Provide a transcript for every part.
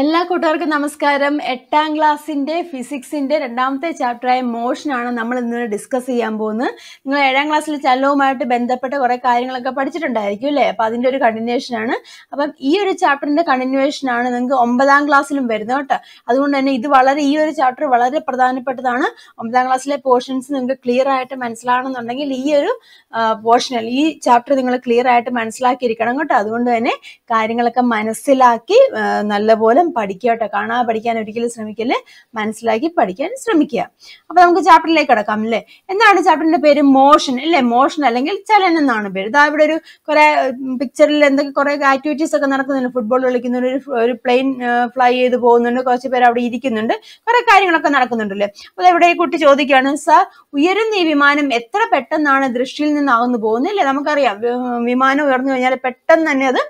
എല്ലാ കൂട്ടുകാർക്കും നമസ്കാരം എട്ടാം ക്ലാസ്സിൻ്റെ ഫിസിക്സിൻ്റെ രണ്ടാമത്തെ ചാപ്റ്ററായ മോഷനാണ് നമ്മൾ ഇന്ന് ഡിസ്കസ് ചെയ്യാൻ പോകുന്നത് നിങ്ങൾ ഏഴാം ക്ലാസ്സിൽ ചലവുമായിട്ട് ബന്ധപ്പെട്ട കുറേ കാര്യങ്ങളൊക്കെ പഠിച്ചിട്ടുണ്ടായിരിക്കും അല്ലേ അപ്പം അതിൻ്റെ ഒരു കണ്ടിന്യൂഷനാണ് അപ്പം ഈ ഒരു ചാപ്റ്ററിൻ്റെ കണ്ടിന്യൂഷനാണ് നിങ്ങൾക്ക് ഒമ്പതാം ക്ലാസ്സിലും വരുന്നത് കേട്ടോ അതുകൊണ്ട് തന്നെ ഇത് വളരെ ഈ ഒരു ചാപ്റ്റർ വളരെ പ്രധാനപ്പെട്ടതാണ് ഒമ്പതാം ക്ലാസ്സിലെ പോർഷൻസ് നിങ്ങൾക്ക് ക്ലിയർ ആയിട്ട് മനസ്സിലാകണമെന്നുണ്ടെങ്കിൽ ഈ ഒരു പോർഷൻ ഈ ചാപ്റ്റർ നിങ്ങൾ ക്ലിയർ ആയിട്ട് മനസ്സിലാക്കിയിരിക്കണം കേട്ടോ അതുകൊണ്ട് തന്നെ കാര്യങ്ങളൊക്കെ മനസ്സിലാക്കി നല്ലപോലെ എല്ലാവരും പഠിക്കുക കേട്ടോ കാണാതെ പഠിക്കാൻ ഒരിക്കലും ശ്രമിക്കല്ലേ മനസ്സിലാക്കി പഠിക്കാൻ ശ്രമിക്കുക അപ്പൊ നമുക്ക് ചാപ്റ്ററിലേക്ക് കിടക്കാം അല്ലേ എന്താണ് ചാപ്റ്ററിന്റെ പേര് മോഷൻ അല്ലെ മോഷൻ അല്ലെങ്കിൽ ചലനം എന്നാണ് പേര് ഇതാ ഇവിടെ ഒരു കുറെ പിക്ചറിൽ എന്തൊക്കെ കുറെ ആക്ടിവിറ്റീസ് ഒക്കെ നടക്കുന്നുണ്ട് ഫുട്ബോൾ കളിക്കുന്നുണ്ട് ഒരു പ്ലെയിൻ ഫ്ലൈ ചെയ്ത് പോകുന്നുണ്ട് കുറച്ച് പേര് അവിടെ ഇരിക്കുന്നുണ്ട് കുറെ കാര്യങ്ങളൊക്കെ നടക്കുന്നുണ്ടല്ലേ അപ്പോൾ ഇവിടെ ഈ കുട്ടി ചോദിക്കുകയാണ് സർ ഉയരുന്ന ഈ വിമാനം എത്ര പെട്ടെന്നാണ് ദൃഷ്ടിയിൽ നിന്ന് പോകുന്നത് അല്ലെ നമുക്കറിയാം വിമാനം ഉയർന്നു കഴിഞ്ഞാൽ പെട്ടെന്ന് തന്നെ അത്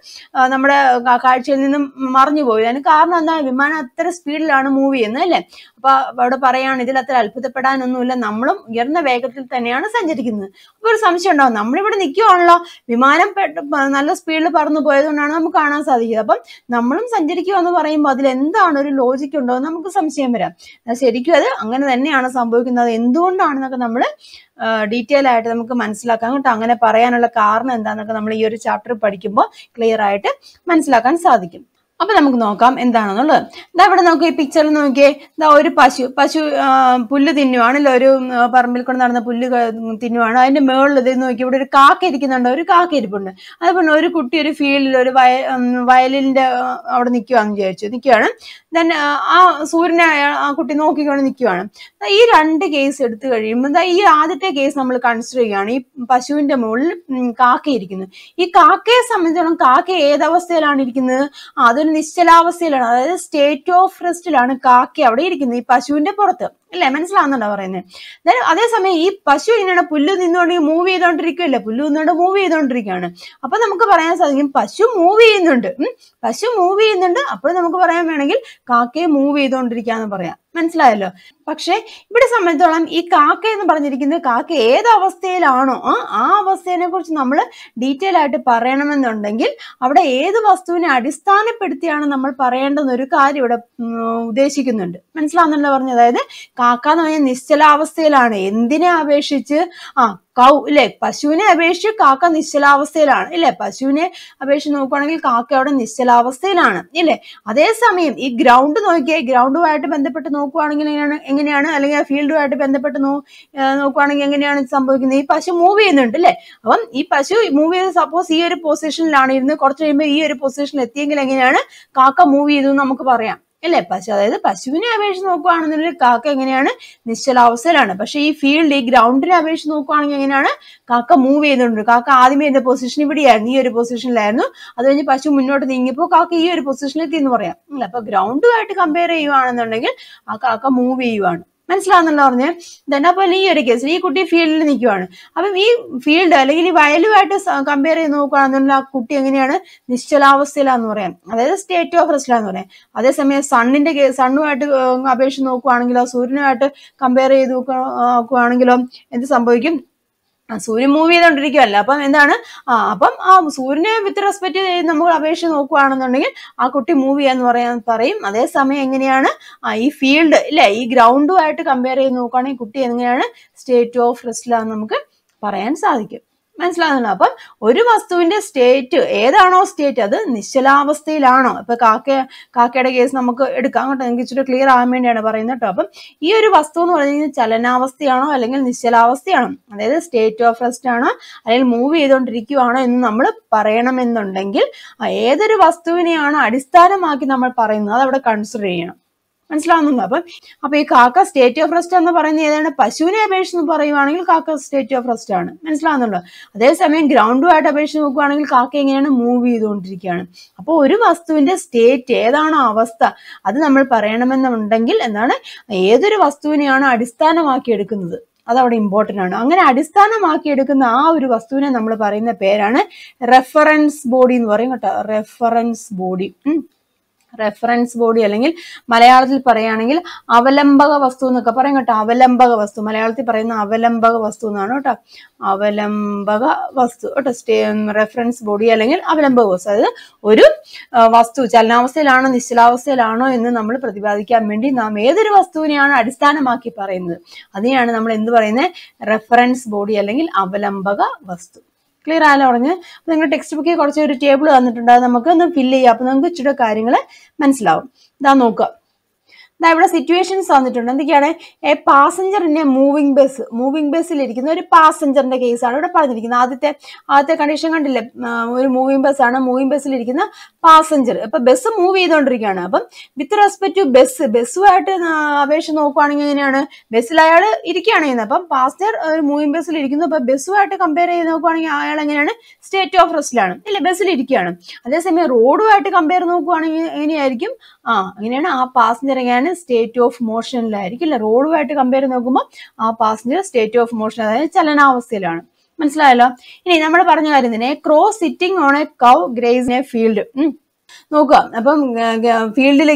നമ്മുടെ കാഴ്ചയിൽ നിന്നും മറിഞ്ഞു പോയി അതിന് കാരണം എന്താ വിമാനം അത്ര സ്പീഡിലാണ് മൂവ് ചെയ്യുന്നത് അല്ലെ അപ്പൊ അവിടെ പറയാണ് ഇതിൽ അത്ര അത്ഭുതപ്പെടാനൊന്നുമില്ല നമ്മളും ഉയർന്ന വേഗത്തിൽ തന്നെയാണ് സഞ്ചരിക്കുന്നത് അപ്പൊ ഒരു സംശയം ഉണ്ടാവും നമ്മളിവിടെ നിൽക്കുവാണല്ലോ വിമാനം നല്ല സ്പീഡിൽ പറന്നു പോയതുകൊണ്ടാണ് നമുക്ക് കാണാൻ സാധിക്കുന്നത് അപ്പം നമ്മളും സഞ്ചരിക്കുക എന്ന് പറയുമ്പോൾ അതിൽ എന്താണ് ഒരു ലോജിക് ഉണ്ടോ എന്ന് നമുക്ക് സംശയം വരാം ശരിക്കും അത് അങ്ങനെ തന്നെയാണ് സംഭവിക്കുന്നത് എന്തുകൊണ്ടാണെന്നൊക്കെ നമ്മൾ ഡീറ്റെയിൽ ആയിട്ട് നമുക്ക് മനസ്സിലാക്കാം കേട്ടോ അങ്ങനെ പറയാനുള്ള കാരണം എന്താണെന്നൊക്കെ നമ്മൾ ഈ ഒരു ചാപ്റ്റർ പഠിക്കുമ്പോൾ ക്ലിയർ ആയിട്ട് മനസ്സിലാക്കാൻ സാധിക്കും അപ്പൊ നമുക്ക് നോക്കാം എന്താണെന്നുള്ളത് ഇതാ ഇവിടെ നമുക്ക് ഈ പിക്ചറിൽ നോക്കിയേ ഇതാ ഒരു പശു പശു പുല്ല് തിന്നുവാണല്ലോ ഒരു പറമ്പിൽ കൊണ്ട് നടന്ന പുല്ല് തിന്നുവാണ് അതിന്റെ മേളിൽ ഇത് നോക്കി ഇവിടെ ഒരു കാക്ക ഇരിക്കുന്നുണ്ട് ഒരു കാക്ക ഇരിപ്പുണ്ട് അതുപോലെ ഒരു കുട്ടി ഒരു ഫീൽഡിൽ ഒരു വയ വയലിന്റെ അവിടെ നിൽക്കുവാന്ന് വിചാരിച്ചു നിൽക്കുവാണ് ദെൻ ആ സൂര്യനെ ആ കുട്ടി നോക്കിക്കൊണ്ട് നിൽക്കുവാണ് ഈ രണ്ട് കേസ് എടുത്തു കഴിയുമ്പോൾ ഈ ആദ്യത്തെ കേസ് നമ്മൾ കൺസിഡർ ചെയ്യുകയാണ് ഈ പശുവിന്റെ മുകളിൽ കാക്ക ഇരിക്കുന്നു ഈ കാക്കയെ സംബന്ധിച്ചോളം കാക്ക ഏതവസ്ഥയിലാണ് ഇരിക്കുന്നത് അതിന് ഒരു നിശ്ചലാവസ്ഥയിലാണ് അതായത് സ്റ്റേറ്റ് ഓഫ് റെസ്റ്റിലാണ് കാക്ക അവിടെ ഇരിക്കുന്നത് ഈ പശുവിന്റെ പുറത്ത് അല്ലേ മനസ്സിലാവുന്നുണ്ടോ പറയുന്നത് അതേസമയം ഈ പശു ഇങ്ങനെ പുല്ല് നിന്നുകൊണ്ട് മൂവ് ചെയ്തോണ്ടിരിക്കുകയല്ലേ പുല്ല് നിന്നുകൊണ്ട് മൂവ് ചെയ്തോണ്ടിരിക്കുകയാണ് അപ്പൊ നമുക്ക് പറയാൻ സാധിക്കും പശു മൂവ് ചെയ്യുന്നുണ്ട് പശു മൂവ് ചെയ്യുന്നുണ്ട് അപ്പോൾ നമുക്ക് പറയാൻ വേണമെങ്കിൽ കാക്കയെ മൂവ് ചെയ്തോണ്ടിരിക്കുക എന്ന് പറയാം മനസ്സിലായല്ലോ പക്ഷെ ഇവിടെ സംബന്ധിച്ചോളം ഈ കാക്ക എന്ന് പറഞ്ഞിരിക്കുന്നത് കാക്ക ഏത് അവസ്ഥയിലാണോ ആ അവസ്ഥയെ കുറിച്ച് നമ്മൾ ഡീറ്റെയിൽ ആയിട്ട് പറയണമെന്നുണ്ടെങ്കിൽ അവിടെ ഏത് വസ്തുവിനെ അടിസ്ഥാനപ്പെടുത്തിയാണ് നമ്മൾ പറയേണ്ടെന്ന് ഒരു കാര്യം ഇവിടെ ഉദ്ദേശിക്കുന്നുണ്ട് മനസ്സിലാവുന്നല്ലോ പറഞ്ഞു അതായത് കാക്ക എന്ന് പറഞ്ഞാൽ നിശ്ചലാവസ്ഥയിലാണ് എന്തിനെ അപേക്ഷിച്ച് ആ കൗ ഇല്ലേ പശുവിനെ അപേക്ഷിച്ച് കാക്ക നിശ്ചലാവസ്ഥയിലാണ് ഇല്ലേ പശുവിനെ അപേക്ഷിച്ച് നോക്കുകയാണെങ്കിൽ കാക്ക അവിടെ നിശ്ചലാവസ്ഥയിലാണ് ഇല്ലേ അതേസമയം ഈ ഗ്രൗണ്ട് നോക്കിയാൽ ഗ്രൗണ്ടുമായിട്ട് ബന്ധപ്പെട്ട് നോക്കുകയാണെങ്കിൽ എങ്ങനെയാണ് എങ്ങനെയാണ് അല്ലെങ്കിൽ ആ ഫീൽഡുമായിട്ട് ബന്ധപ്പെട്ട് നോ നോക്കുവാണെങ്കിൽ എങ്ങനെയാണ് സംഭവിക്കുന്നത് ഈ പശു മൂവ് ചെയ്യുന്നുണ്ട് അല്ലേ അപ്പം ഈ പശു മൂവ് ചെയ്ത് സപ്പോസ് ഈ ഒരു പൊസിഷനിലാണ് ഇരുന്ന് കുറച്ച് കഴിയുമ്പോൾ ഈ ഒരു പൊസിഷനിൽ എത്തിയെങ്കിൽ എങ്ങനെയാണ് കാക്ക മൂവ് ചെയ്തു നമുക്ക് പറയാം അല്ലെ പശു അതായത് പശുവിനെ അപേക്ഷിച്ച് നോക്കുകയാണെന്നുണ്ടെങ്കിൽ കാക്ക എങ്ങനെയാണ് നിശ്ചലാവസ്ഥയിലാണ് പക്ഷെ ഈ ഫീൽഡ് ഈ ഗ്രൗണ്ടിനെ അപേക്ഷിച്ച് നോക്കുകയാണെങ്കിൽ എങ്ങനെയാണ് കാക്ക മൂവ് ചെയ്യുന്നുണ്ട് കാക്ക ആദ്യമേ എന്റെ പൊസിഷൻ ഇവിടെയായിരുന്നു ഈ ഒരു പൊസിഷനിലായിരുന്നു അത് കഴിഞ്ഞ് പശു മുന്നോട്ട് നീങ്ങിയപ്പോൾ കാക്ക ഈ ഒരു പൊസിഷനിലെത്തി എന്ന് പറയാം അല്ല അപ്പൊ ഗ്രൗണ്ടുമായിട്ട് കമ്പയർ ചെയ്യുവാണെന്നുണ്ടെങ്കിൽ ആ കാക്ക മൂവ് ചെയ്യുവാണ് മനസ്സിലാവുന്നല്ലോ പറഞ്ഞ് ദെൻ ഈ ഒരു കേസിൽ ഈ കുട്ടി ഫീൽഡിൽ നിൽക്കുവാണ് അപ്പം ഈ ഫീൽഡ് അല്ലെങ്കിൽ ഈ വയലുമായിട്ട് കമ്പയർ ചെയ്ത് നോക്കുകയാണെന്നുണ്ടെങ്കിൽ ആ കുട്ടി എങ്ങനെയാണ് നിശ്ചലാവസ്ഥയിലാന്ന് പറയാം അതായത് സ്റ്റേറ്റ് ഓഫ് റെസ്റ്റിലാന്ന് പറയാം അതേസമയം സണ്ണിന്റെ സണ്ണുമായിട്ട് അപേക്ഷിച്ച് നോക്കുവാണെങ്കിലോ സൂര്യനുമായിട്ട് കമ്പയർ ചെയ്ത് നോക്കുവാണെങ്കിലോ എന്ത് സംഭവിക്കും സൂര്യൻ മൂവ് ചെയ്തുകൊണ്ടിരിക്കുവല്ല അപ്പം എന്താണ് ആ അപ്പം ആ സൂര്യനെ വിത്ത് റെസ്പെക്ട് നമ്മൾ അപേക്ഷ നോക്കുകയാണെന്നുണ്ടെങ്കിൽ ആ കുട്ടി മൂവ് ചെയ്യാന്ന് പറയാൻ പറയും അതേസമയം എങ്ങനെയാണ് ആ ഈ ഫീൽഡ് ഇല്ലേ ഈ ഗ്രൗണ്ടുമായിട്ട് കമ്പയർ ചെയ്ത് നോക്കുകയാണെങ്കിൽ കുട്ടി എങ്ങനെയാണ് സ്റ്റേറ്റ് ഓഫ് റെസ്റ്റിലാന്ന് നമുക്ക് പറയാൻ സാധിക്കും മനസ്സിലാകുന്നുണ്ടോ അപ്പം ഒരു വസ്തുവിന്റെ സ്റ്റേറ്റ് ഏതാണോ സ്റ്റേറ്റ് അത് നിശ്ചലാവസ്ഥയിലാണോ ഇപ്പൊ കാക്ക കാക്കയുടെ കേസ് നമുക്ക് എടുക്കാം കേട്ടോ നിങ്ങൾക്ക് ഇച്ചിരി ക്ലിയർ ആകാൻ വേണ്ടിയാണ് പറയുന്നത് കേട്ടോ അപ്പം ഈ ഒരു വസ്തു എന്ന് പറഞ്ഞു കഴിഞ്ഞാൽ ചലനാവസ്ഥയാണോ അല്ലെങ്കിൽ നിശ്ചലാവസ്ഥയാണോ അതായത് സ്റ്റേറ്റ് ഓഫ് റെസ്റ്റ് ആണോ അല്ലെങ്കിൽ മൂവ് ചെയ്തുകൊണ്ടിരിക്കുകയാണോ എന്ന് നമ്മൾ പറയണമെന്നുണ്ടെങ്കിൽ ഏതൊരു വസ്തുവിനെയാണോ അടിസ്ഥാനമാക്കി നമ്മൾ പറയുന്നത് അത് അവിടെ കൺസിഡർ ചെയ്യണം മനസ്സിലാവുന്നുണ്ടോ അപ്പം അപ്പൊ ഈ കാക്ക സ്റ്റേറ്റ് ഓഫ് റെസ്റ്റ് എന്ന് പറയുന്നത് ഏതാണ് പശുവിനെ അപേക്ഷിച്ച് പറയുവാണെങ്കിൽ കാക്ക സ്റ്റേറ്റ് ഓഫ് റെസ്റ്റ് ആണ് മനസ്സിലാവുന്നുണ്ടോ അതേസമയം ഗ്രൗണ്ടുമായിട്ട് അപേക്ഷിച്ച് നോക്കുകയാണെങ്കിൽ കാക്ക എങ്ങനെയാണ് മൂവ് ചെയ്തുകൊണ്ടിരിക്കുകയാണ് അപ്പോൾ ഒരു വസ്തുവിന്റെ സ്റ്റേറ്റ് ഏതാണ് അവസ്ഥ അത് നമ്മൾ പറയണമെന്നുണ്ടെങ്കിൽ എന്താണ് ഏതൊരു വസ്തുവിനെയാണ് അടിസ്ഥാനമാക്കി എടുക്കുന്നത് അതവിടെ ഇമ്പോർട്ടൻ്റ് ആണ് അങ്ങനെ അടിസ്ഥാനമാക്കി എടുക്കുന്ന ആ ഒരു വസ്തുവിനെ നമ്മൾ പറയുന്ന പേരാണ് റെഫറൻസ് ബോഡി എന്ന് പറയും കേട്ടോ റെഫറൻസ് ബോഡി റെഫറൻസ് ബോഡി അല്ലെങ്കിൽ മലയാളത്തിൽ പറയുകയാണെങ്കിൽ അവലംബക വസ്തു എന്നൊക്കെ പറയും കേട്ടോ അവലംബക വസ്തു മലയാളത്തിൽ പറയുന്ന അവലംബക വസ്തു എന്നാണ് കേട്ടോ അവലംബക വസ്തു കേട്ടോ സ്റ്റേ റെഫറൻസ് ബോഡി അല്ലെങ്കിൽ അവലംബക വസ്തു അതായത് ഒരു വസ്തു ചലനാവസ്ഥയിലാണോ നിശ്ചലാവസ്ഥയിലാണോ എന്ന് നമ്മൾ പ്രതിപാദിക്കാൻ വേണ്ടി നാം ഏതൊരു വസ്തുവിനെയാണ് അടിസ്ഥാനമാക്കി പറയുന്നത് അതിനെയാണ് നമ്മൾ എന്ത് പറയുന്നത് റെഫറൻസ് ബോഡി അല്ലെങ്കിൽ അവലംബക വസ്തു ക്ലിയർ ആയാലും പറഞ്ഞ് അപ്പോൾ നിങ്ങൾ ടെക്സ്റ്റ് ബുക്കിൽ കുറച്ച് ഒരു ടേബിൾ തന്നിട്ടുണ്ട് നമുക്ക് ഒന്ന് ഫില്ല് ചെയ്യാം അപ്പോൾ നമുക്ക് ഇച്ചിരി കാര്യങ്ങൾ മനസ്സിലാവും ഇതാ നോക്കുക ഇതാ ഇവിടെ സിറ്റുവേഷൻസ് വന്നിട്ടുണ്ട് എന്തൊക്കെയാണ് a passenger in a moving bus moving ബസ്സിലിരിക്കുന്ന ഒരു പാസഞ്ചറിന്റെ കേസാണ് ഇവിടെ പറഞ്ഞിരിക്കുന്നത് ആദ്യത്തെ ആദ്യത്തെ കണ്ടീഷൻ കണ്ടില്ലേ ഒരു മൂവിംഗ് ബസ്സാണ് മൂവിംഗ് ബസ്സിലിരിക്കുന്ന പാസഞ്ചർ ഇപ്പൊ ബസ് മൂവ് ചെയ്തുകൊണ്ടിരിക്കുകയാണ് അപ്പം വിത്ത് റെസ്പെക്ട് ടു ബസ് ബസ്സുമായിട്ട് അപേക്ഷ നോക്കുവാണെങ്കിൽ എങ്ങനെയാണ് ബസ്സിൽ അയാൾ ഇരിക്കുകയാണ് ചെയ്യുന്നത് അപ്പം പാസഞ്ചർ ഒരു മൂവിംഗ് ബസ്സിൽ ഇരിക്കുന്നു അപ്പൊ ബസ്സുമായിട്ട് കമ്പയർ ചെയ്ത് നോക്കുവാണെങ്കിൽ അയാൾ എങ്ങനെയാണ് സ്റ്റേറ്റ് ഓഫ് റെസ്റ്റിലാണ് അല്ല ബസ്സിൽ ഇരിക്കുകയാണ് അതേസമയം റോഡുമായിട്ട് കമ്പയർ നോക്കുവാണെങ്കിൽ എങ്ങനെയായിരിക്കും ആ അങ്ങനെയാണ് ആ പാസഞ്ചർ എങ്ങനെയാണ് സ്റ്റേറ്റ് ഓഫ് മോഷനിലായിരിക്കും അല്ലെ റോഡുമായിട്ട് കമ്പയർ നോക്കുമ്പോൾ ആ പാസഞ്ചർ സ്റ്റേറ്റ് ഓഫ് മോഷൻ അതായത് ചലനാവസ്ഥയിലാണ് മനസ്സിലായല്ലോ ഇനി നമ്മൾ പറഞ്ഞ കാര്യം തന്നെ crow sitting on a cow graze a field നോക്കുക അപ്പം ഫീൽഡിൽ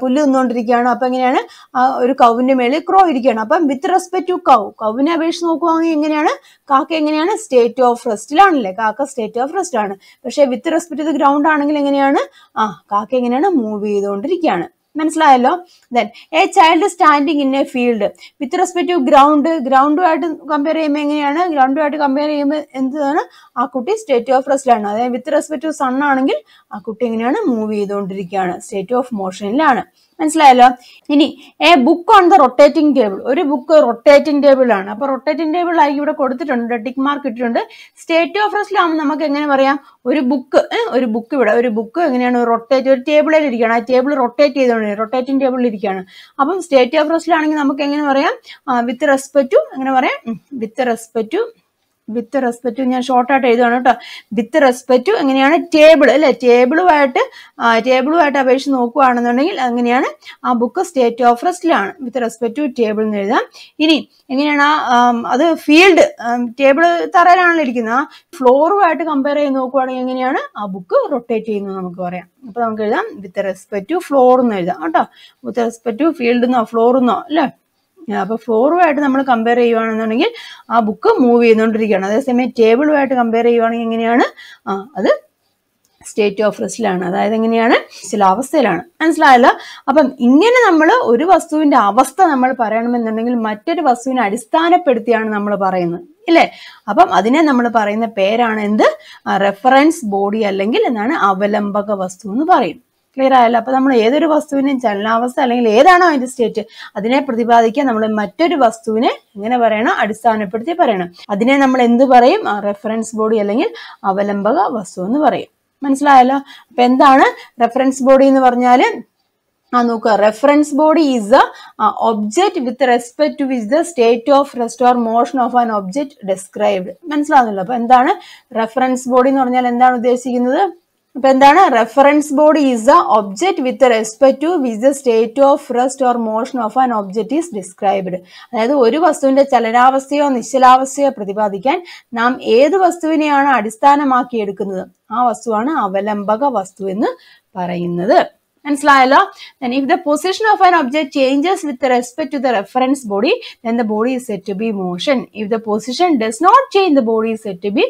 പുല്ല് നിന്നുകൊണ്ടിരിക്കുകയാണ് അപ്പൊ എങ്ങനെയാണ് ആ ഒരു കൗവിന്റെ മേളിൽ ക്രോ ഇരിക്കുകയാണ് അപ്പം വിത്ത് റെസ്പെക്ട് ടു കൗ കൗവിനെ അപേക്ഷിച്ച് നോക്കുവാണെങ്കിൽ എങ്ങനെയാണ് കാക്ക എങ്ങനെയാണ് സ്റ്റേറ്റ് ഓഫ് റെസ്റ്റിലാണല്ലേ കാക്ക സ്റ്റേറ്റ് ഓഫ് റെസ്റ്റ് ആണ് പക്ഷെ വിത്ത് റെസ്പെക്ട് ടു ഗ്രൗണ്ട് ആണെങ്കിൽ എങ്ങനെയാണ് ആ കാക്ക എങ്ങനെയാണ് മൂവ് ചെയ്തുകൊണ്ടിരിക്കുകയാണ് മനസ്സിലായല്ലോ then a child standing in a field with respect to ground ഗ്രൗണ്ടുമായിട്ട് കമ്പയർ ചെയ്യുമ്പോൾ എങ്ങനെയാണ് ഗ്രൗണ്ടുമായിട്ട് കമ്പയർ ചെയ്യുമ്പോൾ എന്താണ് ആ കുട്ടി സ്റ്റേറ്റ് ഓഫ് റെസ്റ്റിലാണ് അതായത് വിത്ത് റെസ്പെക്ട് ടു സൺ ആണെങ്കിൽ ആ കുട്ടി എങ്ങനെയാണ് മൂവ് ചെയ്തുകൊണ്ടിരിക്കുകയാണ് സ്റ്റേറ്റ് ഓഫ് മോഷനിലാണ് മനസ്സിലായല്ലോ ഇനി a book on the rotating table ഒരു ബുക്ക് റൊട്ടേറ്റിംഗ് ടേബിൾ ആണ് അപ്പൊ റൊട്ടേറ്റിംഗ് ടേബിൾ ആയി ഇവിടെ കൊടുത്തിട്ടുണ്ട് ടിക് മാർക്ക് ഇട്ടിട്ടുണ്ട് സ്റ്റേറ്റ് ഓഫ് റെസ്റ്റിലാവുമ്പോൾ നമുക്ക് എങ്ങനെ പറയാം ഒരു ബുക്ക് ഒരു ബുക്ക് ഇവിടെ ഒരു ബുക്ക് എങ്ങനെയാണ് റൊട്ടേറ്റ് ഒരു ടേബിളിൽ ഇരിക്കുകയാണ് ആ ടേബിൾ റൊട്ടേറ്റ് ചെയ്തുകൊണ്ട് റൊട്ടേറ്റിംഗ് ടേബിളിൽ ഇരിക്കുകയാണ് അപ്പം സ്റ്റേറ്റ് ഓഫ് റെസ്റ്റിലാണെങ്കിൽ നമുക്ക് എങ്ങനെ പറയാം വിത്ത് ടു അങ്ങനെ പറയാം വിത്ത് ടു വിത്ത് റെസ്പെക്ട് ഞാൻ ഷോർട്ടായിട്ട് എഴുതുകയാണ് കേട്ടോ വിത്ത് റെസ്പെക്ട് എങ്ങനെയാണ് ടേബിൾ അല്ലെ ടേബിളുമായിട്ട് ടേബിളുമായിട്ട് അപേക്ഷിച്ച് നോക്കുകയാണെന്നുണ്ടെങ്കിൽ അങ്ങനെയാണ് ആ ബുക്ക് സ്റ്റേറ്റ് ഓഫ് റെസ്റ്റിലാണ് വിത്ത് റെസ്പെക്ട് ടു ടേബിൾ എന്ന് എഴുതാം ഇനി എങ്ങനെയാണ് ആ അത് ഫീൽഡ് ടേബിൾ തറയിലാണല്ലോ ഇരിക്കുന്നത് ആ ഫ്ലോറുമായിട്ട് കമ്പയർ ചെയ്ത് നോക്കുവാണെങ്കിൽ എങ്ങനെയാണ് ആ ബുക്ക് റൊട്ടേറ്റ് ചെയ്യുന്നത് നമുക്ക് പറയാം അപ്പോൾ നമുക്ക് എഴുതാം വിത്ത് റെസ്പെക്ട് ടു ഫ്ലോർ എന്ന് എഴുതാം കേട്ടോ വിത്ത് റെസ്പെക്ട് ടു ഫീൽഡ് എന്നോ ഫ്ലോർ എന്നോ അല്ലേ അപ്പോൾ ഫ്ലോറുമായിട്ട് നമ്മൾ കമ്പയർ ചെയ്യുവാണെന്നുണ്ടെങ്കിൽ ആ ബുക്ക് മൂവ് ചെയ്തുകൊണ്ടിരിക്കുകയാണ് അതേസമയം ടേബിളുമായിട്ട് കമ്പയർ ചെയ്യുവാണെങ്കിൽ എങ്ങനെയാണ് ആ അത് സ്റ്റേറ്റ് ഓഫ് റെസ്റ്റിലാണ് അതായത് എങ്ങനെയാണ് അവസ്ഥയിലാണ് മനസ്സിലായല്ലോ അപ്പം ഇങ്ങനെ നമ്മൾ ഒരു വസ്തുവിന്റെ അവസ്ഥ നമ്മൾ പറയണമെന്നുണ്ടെങ്കിൽ മറ്റൊരു വസ്തുവിനെ അടിസ്ഥാനപ്പെടുത്തിയാണ് നമ്മൾ പറയുന്നത് ഇല്ലേ അപ്പം അതിനെ നമ്മൾ പറയുന്ന പേരാണ് എന്ത് റെഫറൻസ് ബോഡി അല്ലെങ്കിൽ എന്താണ് അവലംബക വസ്തു എന്ന് പറയും ക്ലിയർ ആയല്ലോ അപ്പോൾ നമ്മൾ ഏതൊരു വസ്തുവിനെയും ചലനാവസ്ഥ അല്ലെങ്കിൽ ഏതാണോ അതിന്റെ സ്റ്റേറ്റ് അതിനെ പ്രതിപാദിക്കാൻ നമ്മൾ മറ്റൊരു വസ്തുവിനെ എങ്ങനെ പറയണം അടിസ്ഥാനപ്പെടുത്തി പറയണം അതിനെ നമ്മൾ എന്ത് പറയും റെഫറൻസ് ബോഡി അല്ലെങ്കിൽ അവലംബക വസ്തു എന്ന് പറയും മനസ്സിലായല്ലോ അപ്പൊ എന്താണ് റെഫറൻസ് ബോഡി എന്ന് പറഞ്ഞാൽ ആ നോക്കുക reference body is a object with respect to which the state of rest or motion of an object described മനസ്സിലാകുന്നില്ല അപ്പൊ എന്താണ് റെഫറൻസ് ബോഡി എന്ന് പറഞ്ഞാൽ എന്താണ് ഉദ്ദേശിക്കുന്നത് അപ്പൊ എന്താണ് reference body is a object with respect to which the state of rest or motion of an object is described അതായത് ഒരു വസ്തുവിന്റെ ചലനാവസ്ഥയോ നിശ്ചലാവസ്ഥയോ പ്രതിപാദിക്കാൻ നാം ഏത് വസ്തുവിനെയാണ് അടിസ്ഥാനമാക്കി എടുക്കുന്നത് ആ വസ്തുവാണ് അവലംബക വസ്തു എന്ന് പറയുന്നത് മനസ്സിലായല്ലോ then if the position of an object changes with respect to the reference body then the body is set to be motion if the position does not change the body is set to be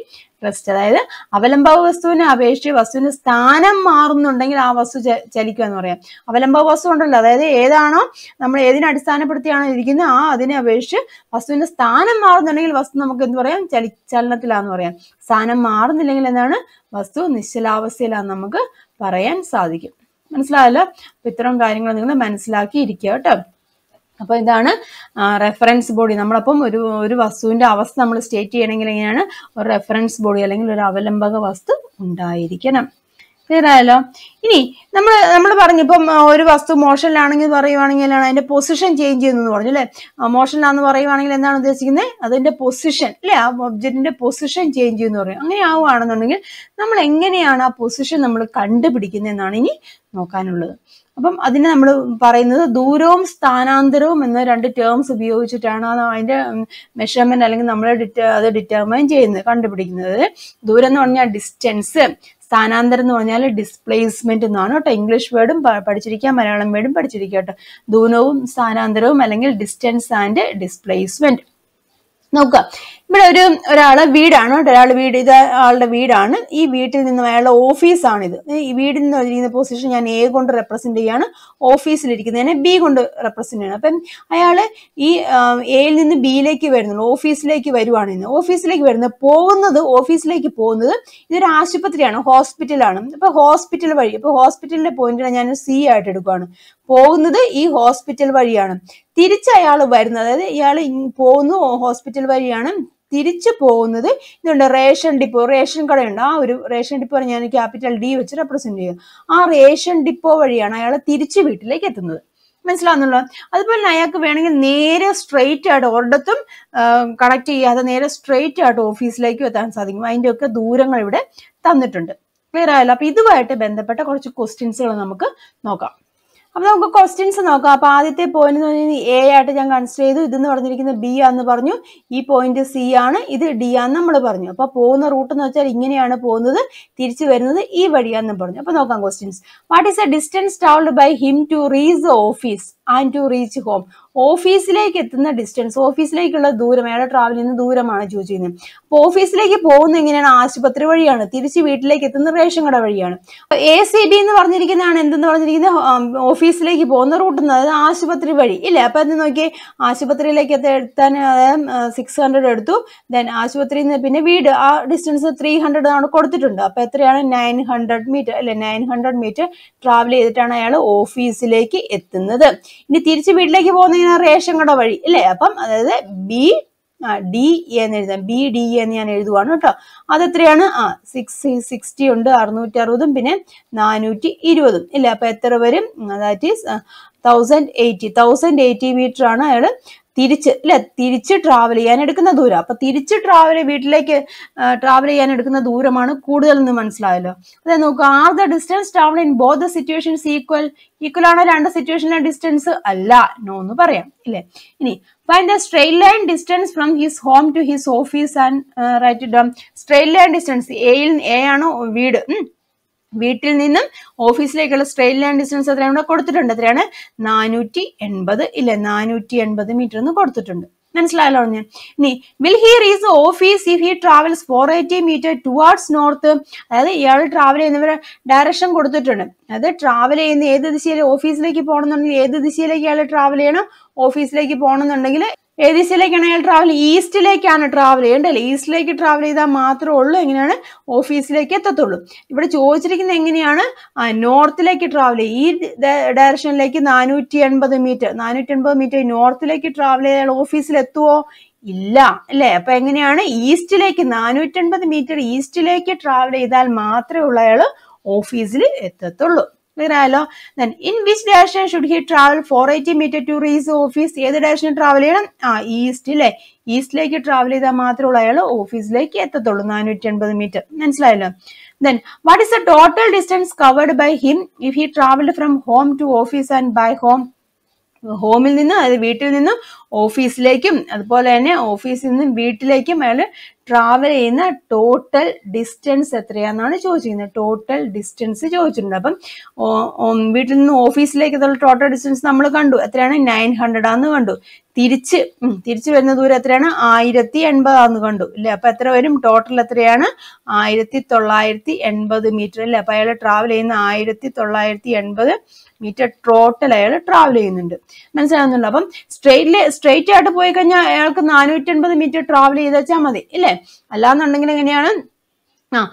rest അതായത് അവലംബ വസ്തുവിനെ അപേക്ഷിച്ച് വസ്തുവിന്റെ സ്ഥാനം മാറുന്നുണ്ടെങ്കിൽ ആ വസ്തു ചലിക്കുക എന്ന് പറയാം അവലംബ വസ്തു ഉണ്ടല്ലോ അതായത് ഏതാണോ നമ്മൾ ഏതിനെ അടിസ്ഥാനപ്പെടുത്തിയാണോ ഇരിക്കുന്നത് ആ അതിനെ അപേക്ഷിച്ച് വസ്തുവിന്റെ സ്ഥാനം മാറുന്നുണ്ടെങ്കിൽ വസ്തു നമുക്ക് എന്ത് പറയാം ചലി ചലനത്തിലാന്ന് പറയാം സ്ഥാനം മാറുന്നില്ലെങ്കിൽ എന്താണ് വസ്തു നിശ്ചലാവസ്ഥയിലാന്ന് നമുക്ക് പറയാൻ സാധിക്കും മനസ്സിലായല്ലോ അപ്പൊ ഇത്തരം കാര്യങ്ങൾ നിങ്ങൾ മനസ്സിലാക്കിയിരിക്കുക കേട്ടോ അപ്പോൾ ഇതാണ് റെഫറൻസ് ബോഡി നമ്മളപ്പം ഒരു ഒരു വസ്തുവിന്റെ അവസ്ഥ നമ്മൾ സ്റ്റേറ്റ് ചെയ്യണമെങ്കിൽ എങ്ങനെയാണ് ഒരു റെഫറൻസ് ബോഡി അല്ലെങ്കിൽ ഒരു അവലംബക വസ്തു ഉണ്ടായിരിക്കണം ക്ലിയറായല്ലോ ഇനി നമ്മൾ നമ്മൾ പറഞ്ഞു ഇപ്പം ഒരു വസ്തു മോഷനിലാണെങ്കിൽ പറയുവാണെങ്കിലാണ് അതിന്റെ പൊസിഷൻ ചേഞ്ച് ചെയ്യുന്നതെന്ന് പറഞ്ഞു അല്ലേ മോഷനിലാന്ന് പറയുവാണെങ്കിൽ എന്താണ് ഉദ്ദേശിക്കുന്നത് അതിന്റെ പൊസിഷൻ അല്ലെ ആ ഒബ്ജക്റ്റിന്റെ പൊസിഷൻ ചേഞ്ച് ചെയ്യുന്നു പറയും അങ്ങനെ ആവുകയാണെന്നുണ്ടെങ്കിൽ നമ്മൾ എങ്ങനെയാണ് ആ പൊസിഷൻ നമ്മൾ കണ്ടുപിടിക്കുന്നതെന്നാണ് ഇനി നോക്കാനുള്ളത് അപ്പം അതിനെ നമ്മൾ പറയുന്നത് ദൂരവും സ്ഥാനാന്തരവും എന്ന രണ്ട് ടേംസ് ഉപയോഗിച്ചിട്ടാണ് അതിന്റെ മെഷർമെന്റ് അല്ലെങ്കിൽ നമ്മൾ അത് ഡിറ്റർമൈൻ ചെയ്യുന്നത് കണ്ടുപിടിക്കുന്നത് ദൂരം എന്ന് പറഞ്ഞാൽ ഡിസ്റ്റൻസ് സ്ഥാനാന്തരം എന്ന് പറഞ്ഞാൽ ഡിസ്പ്ലേസ്മെന്റ് എന്നാണ് കേട്ടോ ഇംഗ്ലീഷ് വേർഡും പഠിച്ചിരിക്കുക മലയാളം വേർഡും പഠിച്ചിരിക്കുക കേട്ടോ ദൂരവും സ്ഥാനാന്തരവും അല്ലെങ്കിൽ ഡിസ്റ്റൻസ് ആൻഡ് ഡിസ്പ്ലേസ്മെന്റ് നോക്കുക ഇവിടെ ഒരു ഒരാളെ വീടാണ് ഒരാൾ വീട് ഇത് ആളുടെ വീടാണ് ഈ വീട്ടിൽ നിന്നും അയാളുടെ ഓഫീസാണിത് ഈ വീടിൽ നിന്ന് ഇരിക്കുന്ന പൊസിഷൻ ഞാൻ എ കൊണ്ട് റെപ്രസെന്റ് ചെയ്യാണ് ഓഫീസിലിരിക്കുന്നതിനെ ബി കൊണ്ട് റെപ്രസെന്റ് ചെയ്യണം അപ്പം അയാൾ ഈ എയിൽ നിന്ന് ബിയിലേക്ക് വരുന്നുള്ളൂ ഓഫീസിലേക്ക് വരുവാണ് ഇന്ന് ഓഫീസിലേക്ക് വരുന്നത് പോകുന്നത് ഓഫീസിലേക്ക് പോകുന്നത് ഇതൊരു ആശുപത്രിയാണ് ഹോസ്പിറ്റലാണ് അപ്പൊ ഹോസ്പിറ്റൽ വഴി അപ്പൊ ഹോസ്പിറ്റലിന്റെ പോയിന്റിനെ ഞാൻ സി ആയിട്ട് എടുക്കുവാണ് പോകുന്നത് ഈ ഹോസ്പിറ്റൽ വഴിയാണ് തിരിച്ച് അയാൾ വരുന്നത് അതായത് ഇയാൾ പോകുന്നു ഹോസ്പിറ്റൽ വഴിയാണ് തിരിച്ചു പോകുന്നത് ഇതുണ്ട് റേഷൻ ഡിപ്പോ റേഷൻ കടയുണ്ട് ആ ഒരു റേഷൻ ഡിപ്പോ ഞാൻ ക്യാപിറ്റൽ ഡി വെച്ച് റെപ്രസെന്റ് ചെയ്യുക ആ റേഷൻ ഡിപ്പോ വഴിയാണ് അയാൾ തിരിച്ച് വീട്ടിലേക്ക് എത്തുന്നത് മനസ്സിലാവുന്നുള്ളൂ അതുപോലെ തന്നെ അയാൾക്ക് വേണമെങ്കിൽ നേരെ സ്ട്രെയിറ്റ് ആയിട്ട് ഒരിടത്തും കണക്ട് ചെയ്യാതെ നേരെ സ്ട്രെയിറ്റ് ആയിട്ട് ഓഫീസിലേക്കും എത്താൻ സാധിക്കും അതിൻ്റെയൊക്കെ ദൂരങ്ങൾ ഇവിടെ തന്നിട്ടുണ്ട് ക്ലിയർ ആയല്ലോ അപ്പൊ ഇതുമായിട്ട് ബന്ധപ്പെട്ട കുറച്ച് ക്വസ്റ്റ്യൻസുകൾ നമുക്ക് നോക്കാം അപ്പോൾ നമുക്ക് ക്വസ്റ്റ്യൻസ് നോക്കാം അപ്പോൾ ആദ്യത്തെ പോയിന്റ് എന്ന് പറഞ്ഞാൽ എ ആയിട്ട് ഞാൻ കൺസിഡർ ചെയ്തു ഇതെന്ന് പറഞ്ഞിരിക്കുന്നത് ബി ആന്ന് പറഞ്ഞു ഈ പോയിന്റ് സി ആണ് ഇത് ഡി ആന്ന് നമ്മൾ പറഞ്ഞു അപ്പോൾ പോകുന്ന റൂട്ട് എന്ന് വെച്ചാൽ ഇങ്ങനെയാണ് പോകുന്നത് തിരിച്ചു വരുന്നത് ഈ വഴിയാന്ന് പറഞ്ഞു അപ്പോൾ നോക്കാം questions what is a distance travelled by him to reach office and to reach home ഓഫീസിലേക്ക് എത്തുന്ന ഡിസ്റ്റൻസ് ഓഫീസിലേക്കുള്ള ദൂരം അയാളുടെ ട്രാവലിൽ നിന്ന് ദൂരമാണ് ചൂസ് ചെയ്യുന്നത് അപ്പോൾ ഓഫീസിലേക്ക് പോകുന്ന എങ്ങനെയാണ് ആശുപത്രി വഴിയാണ് തിരിച്ച് വീട്ടിലേക്ക് എത്തുന്ന റേഷൻ കട വഴിയാണ് എ സി ബി എന്ന് പറഞ്ഞിരിക്കുന്നതാണ് എന്തെന്ന് പറഞ്ഞിരിക്കുന്നത് ഓഫീസിലേക്ക് പോകുന്ന റൂട്ട് അതായത് ആശുപത്രി വഴി ഇല്ല അപ്പൊ അത് നോക്കി ആശുപത്രിയിലേക്ക് എത്താൻ സിക്സ് ഹൺഡ്രഡ് എടുത്തു ദെൻ ആശുപത്രിയിൽ നിന്ന് പിന്നെ വീട് ആ ഡിസ്റ്റൻസ് ത്രീ ഹൺഡ്രഡ് ആണ് കൊടുത്തിട്ടുണ്ട് അപ്പൊ എത്രയാണ് നയൻ ഹൺഡ്രഡ് മീറ്റർ അല്ലെ നയൻ ഹൺഡ്രഡ് മീറ്റർ ട്രാവൽ ചെയ്തിട്ടാണ് അയാൾ ഓഫീസിലേക്ക് എത്തുന്നത് ഇനി തിരിച്ച് വീട്ടിലേക്ക് പോകുന്ന റേഷൻ കട വഴി അല്ലേ അപ്പം അതായത് ബി ഡി e എന്ന് എഴുതാം ബി ഡി e എന്ന് ഞാൻ എഴുതുവാണ് കേട്ടോ അത് എത്രയാണ് ആ സിക്സ് സിക്സ്റ്റി ഉണ്ട് അറുന്നൂറ്റി അറുപതും പിന്നെ നാനൂറ്റി ഇരുപതും ഇല്ല അപ്പം എത്ര വരും that is thousand eighty thousand eighty metre ആണ് അയാൾ തിരിച്ച് അല്ലെ തിരിച്ച് ട്രാവൽ ചെയ്യാൻ എടുക്കുന്ന ദൂരം അപ്പൊ തിരിച്ച് ട്രാവൽ വീട്ടിലേക്ക് ട്രാവൽ ചെയ്യാൻ എടുക്കുന്ന ദൂരമാണ് കൂടുതൽ എന്ന് മനസ്സിലായല്ലോ അതെ നോക്കുക are the distance travel in both the situations equal equal ആണോ രണ്ട് സിറ്റുവേഷനിലെ ഡിസ്റ്റൻസ് അല്ല നോ എന്ന് പറയാം ഇല്ലെ ഇനി find the straight line distance from his home to his office and write down straight line distance എയിൽ എ ആണോ വീട് വീട്ടിൽ നിന്നും ഓഫീസിലേക്കുള്ള സ്ട്രെയിറ്റ് ലൈൻ ഡിസ്റ്റൻസ് എത്രയാണ് ഇവിടെ കൊടുത്തിട്ടുണ്ട് എത്രയാണ് നാനൂറ്റി എൺപത് ഇല്ല നാനൂറ്റി എൺപത് മീറ്റർ എന്ന് കൊടുത്തിട്ടുണ്ട് മനസ്സിലായല്ലോ ഞാൻ ഇനി will he reach office if he travels four eighty metre towards north അതായത് ഇയാൾ ട്രാവൽ ചെയ്യുന്നവർ ഡയറക്ഷൻ കൊടുത്തിട്ടുണ്ട് അതായത് ട്രാവൽ ചെയ്യുന്ന ഏത് ദിശയിൽ ഓഫീസിലേക്ക് പോകണമെന്നുണ്ടെങ്കിൽ ഏത് ദിശയിലേക്ക് ഇയാൾ ട്രാവൽ ചെയ്യണം ഓഫീസിലേക്ക് പോകണമെന്നുണ്ടെങ്കിൽ ഏത് ദിശയിലേക്കാണ് അയാൾ ട്രാവൽ ഈസ്റ്റിലേക്കാണ് ട്രാവൽ ചെയ്യേണ്ടത് ഈസ്റ്റിലേക്ക് ട്രാവൽ ചെയ്താൽ മാത്രമേ ഉള്ളൂ എങ്ങനെയാണ് ഓഫീസിലേക്ക് എത്തത്തുള്ളൂ ഇവിടെ ചോദിച്ചിരിക്കുന്നത് എങ്ങനെയാണ് ആ നോർത്തിലേക്ക് ട്രാവൽ ഈ ഡയറക്ഷനിലേക്ക് നാനൂറ്റി എൺപത് മീറ്റർ നാനൂറ്റി എൺപത് മീറ്റർ നോർത്തിലേക്ക് ട്രാവൽ ചെയ്താൽ ഓഫീസിൽ ഇല്ല അല്ലെ അപ്പൊ എങ്ങനെയാണ് ഈസ്റ്റിലേക്ക് നാനൂറ്റി എൺപത് മീറ്റർ ഈസ്റ്റിലേക്ക് ട്രാവൽ ചെയ്താൽ മാത്രമേ ഉള്ള അയാൾ ഓഫീസിൽ എത്തത്തുള്ളൂ clear then in which direction should he travel four eighty metre to reach office ഏത് ഡയറക്ഷൻ ട്രാവൽ ചെയ്യണം ആ ഈസ്റ്റ് അല്ലേ ഈസ്റ്റിലേക്ക് ട്രാവൽ ചെയ്താൽ മാത്രമേ ഉള്ളൂ അയാൾ ഓഫീസിലേക്ക് എത്തത്തുള്ളൂ നാനൂറ്റി എൺപത് മീറ്റർ മനസ്സിലായല്ലോ then what is the total distance covered by him if he travelled from home to office and by home ഹോമിൽ നിന്ന് അതായത് വീട്ടിൽ നിന്നും ഓഫീസിലേക്കും അതുപോലെ തന്നെ ഓഫീസിൽ നിന്നും വീട്ടിലേക്കും അയാൾ ട്രാവൽ ചെയ്യുന്ന ടോട്ടൽ ഡിസ്റ്റൻസ് എത്രയാണെന്നാണ് ചോദിച്ചിരിക്കുന്നത് ടോട്ടൽ ഡിസ്റ്റൻസ് ചോദിച്ചിട്ടുണ്ട് അപ്പം വീട്ടിൽ നിന്ന് ഓഫീസിലേക്ക് ടോട്ടൽ ഡിസ്റ്റൻസ് നമ്മൾ കണ്ടു എത്രയാണ് നയൻ ഹൺഡ്രഡ് ആന്ന് കണ്ടു തിരിച്ച് തിരിച്ചു വരുന്ന ദൂരം എത്രയാണ് ആയിരത്തി എൺപതാന്ന് കണ്ടു ഇല്ല അപ്പൊ എത്ര വരും ടോട്ടൽ എത്രയാണ് ആയിരത്തി തൊള്ളായിരത്തി എൺപത് മീറ്റർ അല്ലേ അപ്പൊ അയാൾ ട്രാവൽ ചെയ്യുന്ന ആയിരത്തി തൊള്ളായിരത്തി എൺപത് മീറ്റർ ടോട്ടൽ അയാൾ ട്രാവൽ ചെയ്യുന്നുണ്ട് മനസ്സിലാവുന്നുണ്ടോ അപ്പം സ്ട്രെയിറ്റ് സ്ട്രെയിറ്റ് ആയിട്ട് പോയി കഴിഞ്ഞാൽ അയാൾക്ക് നാനൂറ്റി അൻപത് മീറ്റർ ട്രാവൽ ചെയ്ത് വെച്ചാൽ മതി ഇല്ലേ അല്ലാന്നുണ്ടെങ്കിൽ എങ്ങനെയാണ് ആ